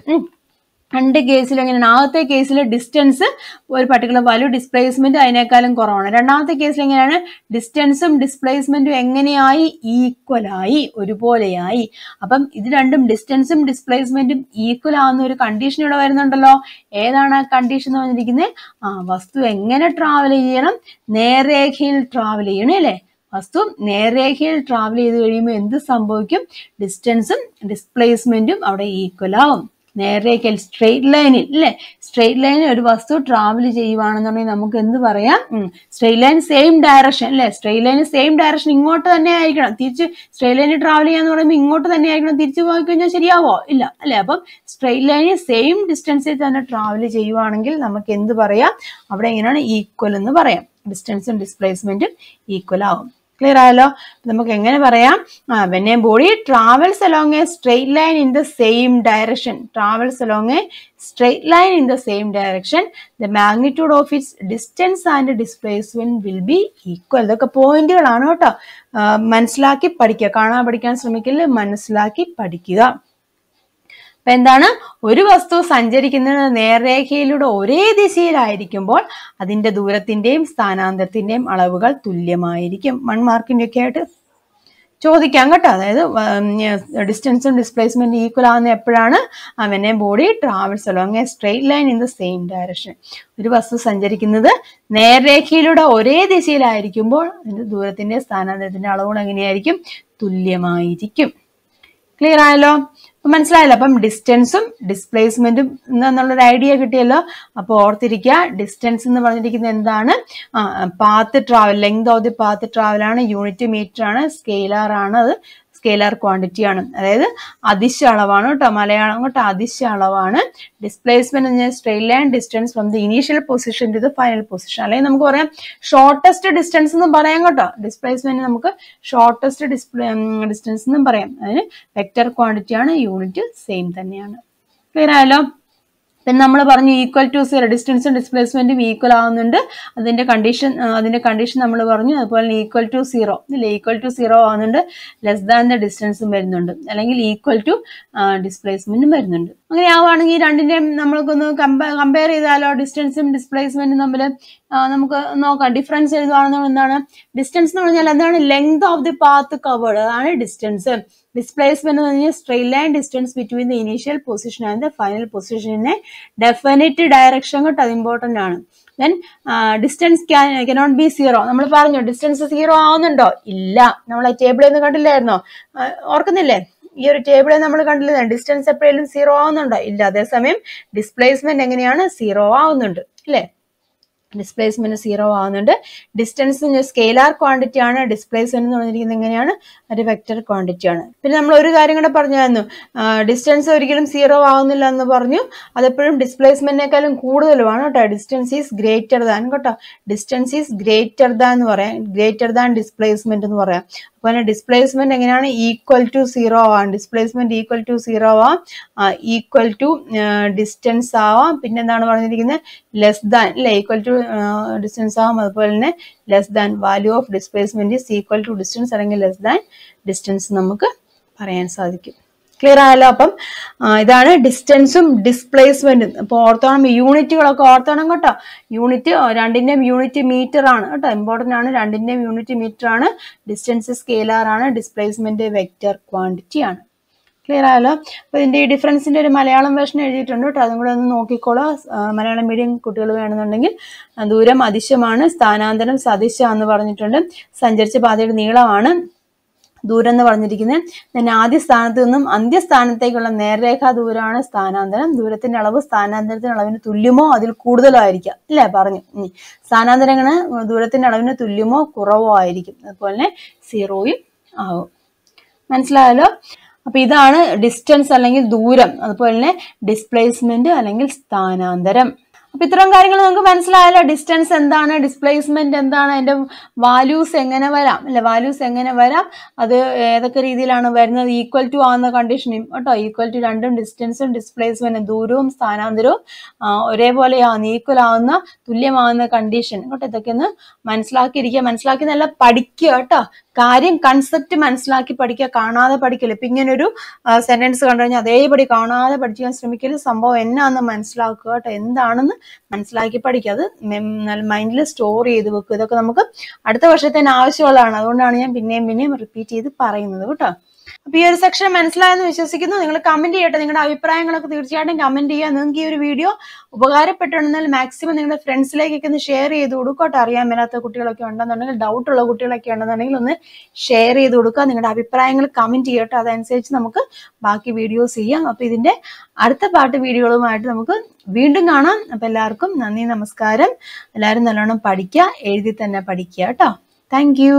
രണ്ട് കേസിൽ എങ്ങനെയാണ് ആദ്യത്തെ കേസിൽ ഡിസ്റ്റൻസ് ഒരു പർട്ടിക്കുലർ വാല്യൂ ഡിസ്പ്ലേസ്മെന്റ് അതിനേക്കാളും കുറവാണ് രണ്ടാമത്തെ കേസിൽ എങ്ങനെയാണ് ഡിസ്റ്റൻസും ഡിസ്പ്ലേസ്മെന്റും എങ്ങനെയായി ഈക്വലായി ഒരുപോലെയായി അപ്പം ഇത് രണ്ടും ഡിസ്റ്റൻസും ഡിസ്പ്ലേസ്മെന്റും ഈക്വൽ ആവുന്ന ഒരു കണ്ടീഷൻ ഇവിടെ വരുന്നുണ്ടല്ലോ ഏതാണ് ആ കണ്ടീഷൻ എന്ന് പറഞ്ഞിരിക്കുന്നത് ആ വസ്തു എങ്ങനെ ട്രാവൽ ചെയ്യണം നേർരേഖയിൽ ട്രാവൽ ചെയ്യണം അല്ലേ വസ്തു നേർരേഖയിൽ ട്രാവൽ ചെയ്ത് കഴിയുമ്പോൾ എന്ത് സംഭവിക്കും ഡിസ്റ്റൻസും ഡിസ്പ്ലേസ്മെന്റും അവിടെ ഈക്വൽ ആവും നേരേക്കൽ സ്ട്രെയിറ്റ് ലൈനിൽ അല്ലെ സ്ട്രെയിറ്റ് ലൈനിൽ ഒരു വസ്തു ട്രാവൽ ചെയ്യുവാണെന്നുണ്ടെങ്കിൽ നമുക്ക് എന്ത് പറയാം സ്ട്രെയിറ്റ് ലൈൻ സെയിം ഡയറക്ഷൻ അല്ലെ സ്ട്രെയിറ്റ് ലൈൻ സെയിം ഡയറക്ഷൻ ഇങ്ങോട്ട് തന്നെ ആയിരിക്കണം തിരിച്ച് സ്ട്രെയിറ്റ് ലൈനിൽ ട്രാവൽ ചെയ്യാന്ന് പറയുമ്പോൾ ഇങ്ങോട്ട് തന്നെ ആയിരിക്കണം തിരിച്ചു പോയി കഴിഞ്ഞാൽ ശരിയാവോ ഇല്ല അല്ലെ അപ്പം സ്ട്രെയിറ്റ് ലൈനിൽ സെയിം ഡിസ്റ്റൻസിൽ തന്നെ ട്രാവൽ ചെയ്യുവാണെങ്കിൽ നമുക്ക് എന്ത് പറയാം അവിടെ എങ്ങനെയാണ് ഈക്വൽ എന്ന് പറയാം ഡിസ്റ്റൻസും ഡിസ്പ്ലേസ്മെന്റും ഈക്വൽ ആവും ക്ലിയർ ആയല്ലോ നമുക്ക് എങ്ങനെ പറയാം when a body travels along a straight line in the same direction travels along a straight line in the same direction the magnitude of its distance and displacement will be equal ഇതൊക്കെ പോയിന്റുകളാണ് കേട്ടോ മനസ്സിലാക്കി പഠിക്കുക കാണാൻ പഠിക്കാൻ ശ്രമിക്കില്ല മനസ്സിലാക്കി പഠിക്കുക അപ്പൊ എന്താണ് ഒരു വസ്തു സഞ്ചരിക്കുന്നത് നേർരേഖയിലൂടെ ഒരേ ദിശയിലായിരിക്കുമ്പോൾ അതിന്റെ ദൂരത്തിന്റെയും സ്ഥാനാന്തരത്തിന്റെയും അളവുകൾ തുല്യമായിരിക്കും മൺമാർക്കിന്റെ ഒക്കെ ആയിട്ട് ചോദിക്കാം കേട്ടോ അതായത് ഡിസ്റ്റൻസും ഡിസ്പ്ലേസ്മെന്റ് ഈക്വൽ ആകുന്ന എപ്പോഴാണ് അവനെ body travels along a straight line in the same direction ഒരു വസ്തു സഞ്ചരിക്കുന്നത് നേർരേഖയിലൂടെ ഒരേ ദിശയിലായിരിക്കുമ്പോൾ അതിന്റെ ദൂരത്തിന്റെ സ്ഥാനാന്തരത്തിന്റെ അളവുകൾ എങ്ങനെയായിരിക്കും തുല്യമായിരിക്കും ക്ലിയർ ആയല്ലോ മനസ്സിലായല്ലോ അപ്പം ഡിസ്റ്റൻസും ഡിസ്പ്ലേസ്മെന്റും എന്നുള്ളൊരു ഐഡിയ കിട്ടിയല്ലോ അപ്പോൾ ഓർത്തിരിക്കുക ഡിസ്റ്റൻസ് എന്ന് പറഞ്ഞിരിക്കുന്നത് എന്താണ് path travel length of the path travel ആണ് യൂണിറ്റ് മീറ്റർ ആണ് സ്കെയിലാർ ആണ് അത് സ്കെയിലർ ആണ് അതായത് അതിശ അളവാണ് കേട്ടോ മലയാളം കേട്ടോ അതിശ അളവാണ് ഡിസ്പ്ലേസ്മെന്റ് എന്ന് പറഞ്ഞാൽ line distance from the initial position to the final position അല്ലെങ്കിൽ നമുക്ക് പറയാം ഷോർട്ടസ്റ്റ് ഡിസ്റ്റൻസ് എന്ന് പറയാം കേട്ടോ ഡിസ്പ്ലേസ്മെന്റ് നമുക്ക് ഷോർട്ടസ്റ്റ് ഡിസ്പ്ലേ ഡിസ്റ്റൻസ് എന്നും പറയാം അതിന് വെക്റ്റർ ആണ് യൂണിറ്റ് സെയിം തന്നെയാണ് ക്ലിയർ ആയല്ലോ പിന്നെ നമ്മൾ പറഞ്ഞു ഈക്വൽ ടു സീറോ ഡിസ്റ്റൻസും ഡിസ്പ്ലേസ്മെൻറ്റും ഈക്വൽ ആവുന്നുണ്ട് അതിൻ്റെ കണ്ടീഷൻ അതിൻ്റെ കണ്ടീഷൻ നമ്മൾ പറഞ്ഞു അതുപോലെ ഈക്വൽ ടു സീറോ ഇല്ല ഈക്വൽ ടു സീറോ ആവുന്നുണ്ട് ലെസ് ദാൻ ദ ഡിസ്റ്റൻസും വരുന്നുണ്ട് അല്ലെങ്കിൽ ഈക്വൽ ടു ഡിസ്പ്ലേസ്മെൻറ്റും വരുന്നുണ്ട് അങ്ങനെ ആവുകയാണെങ്കിൽ രണ്ടിൻ്റെയും നമ്മൾക്കൊന്ന് കമ്പയർ ചെയ്താലോ ഡിസ്റ്റൻസും ഡിസ്പ്ലേസ്മെൻറ്റും തമ്മിൽ നമുക്ക് നോക്കാം ഡിഫറൻസ് എഴുതുകയാണെന്ന് എന്താണ് ഡിസ്റ്റൻസ് എന്ന് പറഞ്ഞാൽ എന്താണ് length of the path covered അതാണ് ഡിസ്റ്റൻസ് ഡിസ്പ്ലേസ്മെന്റ് എന്ന് പറഞ്ഞാൽ straight line distance between the initial position and the final പൊസിഷനെ ഡെഫിനറ്റ് ഡയറക്ഷൻ കൊണ്ട് അത് ഇമ്പോർട്ടൻ്റ് ആണ് then distance cannot be zero നമ്മൾ പറഞ്ഞു ഡിസ്റ്റൻസ് സീറോ ആവുന്നുണ്ടോ ഇല്ല നമ്മൾ ആ ടേബിളിൽ നിന്ന് കണ്ടില്ലായിരുന്നോ ഓർക്കുന്നില്ലേ ഈ ഒരു ടേബിളിൽ നമ്മൾ കണ്ടില്ല ഡിസ്റ്റൻസ് എപ്പോഴേലും സീറോ ആവുന്നുണ്ടോ ഇല്ല അതേസമയം ഡിസ്പ്ലേസ്മെന്റ് എങ്ങനെയാണ് സീറോ ആവുന്നുണ്ട് അല്ലേ ഡിസ്പ്ലേസ്മെന്റ് സീറോ ആവുന്നുണ്ട് ഡിസ്റ്റൻസ് സ്കെയിലാർ ക്വാണ്ടിറ്റി ആണ് ഡിസ്പ്ലേസ്മെന്റ് എന്ന് പറഞ്ഞിരിക്കുന്നത് എങ്ങനെയാണ് ഒരു വെക്റ്റർ ക്വാണ്ടിറ്റി ആണ് പിന്നെ നമ്മൾ ഒരു കാര്യം കൂടെ പറഞ്ഞായിരുന്നു ഡിസ്റ്റൻസ് ഒരിക്കലും സീറോ ആവുന്നില്ല എന്ന് പറഞ്ഞു അതെപ്പോഴും ഡിസ്പ്ലേസ്മെന്റിനേക്കാളും കൂടുതലുമാണ് കേട്ടോ ഡിസ്റ്റൻസ് ഈസ് ഗ്രേറ്റർ ദാൻ കേട്ടോ ഡിസ്റ്റൻസ് ഈസ് ഗ്രേറ്റർ ദാൻ എന്ന് പറയാം ഗ്രേറ്റർ ദാൻ ഡിസ്പ്ലേസ്മെന്റ് എന്ന് പറയാം അതുപോലെ ഡിസ്പ്ലേസ്മെന്റ് എങ്ങനെയാണ് ഈക്വൽ ടു സീറോ ആവാം ഡിസ്പ്ലേസ്മെന്റ് ഈക്വൽ ടു സീറോ ആവാം ഈക്വൽ ടു ഡിസ്റ്റൻസ് ആവാം പിന്നെ എന്താണ് പറഞ്ഞിരിക്കുന്നത് ലെസ് ദാൻ അല്ലെ ഈക്വൽ ടു ഡിസ്റ്റൻസ് ആവാം അതുപോലെ തന്നെ less than value of displacement is equal to distance അല്ലെങ്കിൽ ലെസ് ദാൻ ഡിസ്റ്റൻസ് നമുക്ക് പറയാൻ സാധിക്കും ക്ലിയർ ആയല്ലോ അപ്പം ഇതാണ് ഡിസ്റ്റൻസും ഡിസ്പ്ലേസ്മെന്റും അപ്പോൾ ഓർത്തോണം യൂണിറ്റുകളൊക്കെ ഓർത്തോണം കേട്ടോ യൂണിറ്റ് രണ്ടിന്റെയും യൂണിറ്റ് മീറ്റർ ആണ് കേട്ടോ ഇമ്പോർട്ടൻ്റ് ആണ് രണ്ടിന്റെയും യൂണിറ്റ് മീറ്റർ ആണ് ഡിസ്റ്റൻസ് സ്കെയിലാർ ആണ് ഡിസ്പ്ലേസ്മെന്റ് വെക്റ്റർ ക്വാണ്ടിറ്റി ആണ് ക്ലിയർ ആയല്ലോ അപ്പോൾ ഇതിന്റെ ഈ ഡിഫറൻസിന്റെ ഒരു മലയാളം വേർഷൻ എഴുതിയിട്ടുണ്ട് കേട്ടോ അതും കൂടെ ഒന്ന് നോക്കിക്കോളോ മലയാളം മീഡിയം കുട്ടികൾ വേണമെന്നുണ്ടെങ്കിൽ ദൂരം അതിശമാണ് സ്ഥാനാന്തരം സദിശ എന്ന് പറഞ്ഞിട്ടുണ്ട് സഞ്ചരിച്ച പാതയുടെ നീളമാണ് ദൂരം എന്ന് പറഞ്ഞിരിക്കുന്നത് ഞാൻ ആദ്യ സ്ഥാനത്ത് നിന്നും അന്ത്യസ്ഥാനത്തേക്കുള്ള നേർരേഖാ ദൂരമാണ് സ്ഥാനാന്തരം ദൂരത്തിന്റെ അളവ് സ്ഥാനാന്തരത്തിന്റെ അളവിന് തുല്യമോ അതിൽ കൂടുതലോ ആയിരിക്കാം അല്ലേ പറഞ്ഞു സ്ഥാനാന്തരങ്ങള് ദൂരത്തിന്റെ അളവിന് തുല്യമോ കുറവോ ആയിരിക്കും അതുപോലെ സീറോയും ആവും മനസ്സിലായല്ലോ അപ്പൊ ഇതാണ് ഡിസ്റ്റൻസ് അല്ലെങ്കിൽ ദൂരം അതുപോലെ തന്നെ ഡിസ്പ്ലേസ്മെന്റ് അല്ലെങ്കിൽ സ്ഥാനാന്തരം അപ്പൊ ഇത്തരം കാര്യങ്ങൾ നമുക്ക് മനസ്സിലായല്ലോ ഡിസ്റ്റൻസ് എന്താണ് ഡിസ്പ്ലേസ്മെന്റ് എന്താണ് അതിന്റെ വാല്യൂസ് എങ്ങനെ വരാം അല്ലെ വാല്യൂസ് എങ്ങനെ വരാം അത് ഏതൊക്കെ രീതിയിലാണ് വരുന്നത് ഈക്വൽ ടു ആവുന്ന കണ്ടീഷനും കേട്ടോ ഈക്വൽ ടു രണ്ടും ഡിസ്റ്റൻസും ഡിസ്പ്ലേസ്മെന്റും ദൂരവും സ്ഥാനാന്തരവും ഒരേപോലെ ആവുന്ന ഈക്വൽ ആവുന്ന തുല്യമാവുന്ന കണ്ടീഷൻ കേട്ടോ ഇതൊക്കെ ഒന്ന് മനസ്സിലാക്കിയിരിക്കുക മനസ്സിലാക്കി നല്ല പഠിക്കുക കേട്ടോ കാര്യം കൺസെപ്റ്റ് മനസ്സിലാക്കി പഠിക്കുക കാണാതെ പഠിക്കില്ല ഇപ്പൊ ഇങ്ങനൊരു സെന്റൻസ് കണ്ടു കഴിഞ്ഞാൽ അതേപടി കാണാതെ പഠിക്കാൻ ശ്രമിക്കല് സംഭവം എന്നാന്ന് മനസ്സിലാക്കുക കേട്ടോ എന്താണെന്ന് മനസ്സിലാക്കി പഠിക്കുക അത് മൈൻഡിൽ സ്റ്റോർ ചെയ്ത് വെക്കുക ഇതൊക്കെ നമുക്ക് അടുത്ത വർഷത്തിന് ആവശ്യമുള്ളതാണ് അതുകൊണ്ടാണ് ഞാൻ പിന്നെയും പിന്നെയും റിപ്പീറ്റ് ചെയ്ത് പറയുന്നത് കേട്ടോ അപ്പൊ ഈ ഒരു സെക്ഷൻ മനസ്സിലായെന്ന് വിശ്വസിക്കുന്നു നിങ്ങൾ കമന്റ് ചെയ്യട്ടെ നിങ്ങളുടെ അഭിപ്രായങ്ങളൊക്കെ തീർച്ചയായിട്ടും കമന്റ് ചെയ്യുക നിങ്ങൾക്ക് ഈ ഒരു വീഡിയോ ഉപകാരപ്പെട്ടിട്ടുണ്ടെന്നാൽ മാക്സിമം നിങ്ങളുടെ ഫ്രണ്ട്സിലേക്കൊക്കെ ഒന്ന് ഷെയർ ചെയ്ത് കൊടുക്കട്ടെ അറിയാൻ മേലാത്ത കുട്ടികളൊക്കെ ഉണ്ടെന്നുണ്ടെങ്കിൽ ഡൗട്ട് ഉള്ള കുട്ടികളൊക്കെ ഉണ്ടെന്നുണ്ടെങ്കിൽ ഒന്ന് ഷെയർ ചെയ്ത് കൊടുക്കുക നിങ്ങളുടെ അഭിപ്രായങ്ങൾ കമന്റ് ചെയ്യട്ടെ അതനുസരിച്ച് നമുക്ക് ബാക്കി വീഡിയോസ് ചെയ്യാം അപ്പൊ ഇതിന്റെ അടുത്ത പാട്ട് വീഡിയോകളുമായിട്ട് നമുക്ക് വീണ്ടും കാണാം അപ്പൊ എല്ലാവർക്കും നന്ദി നമസ്കാരം എല്ലാവരും നല്ലോണം പഠിക്കുക എഴുതി തന്നെ പഠിക്കുക കേട്ടോ താങ്ക്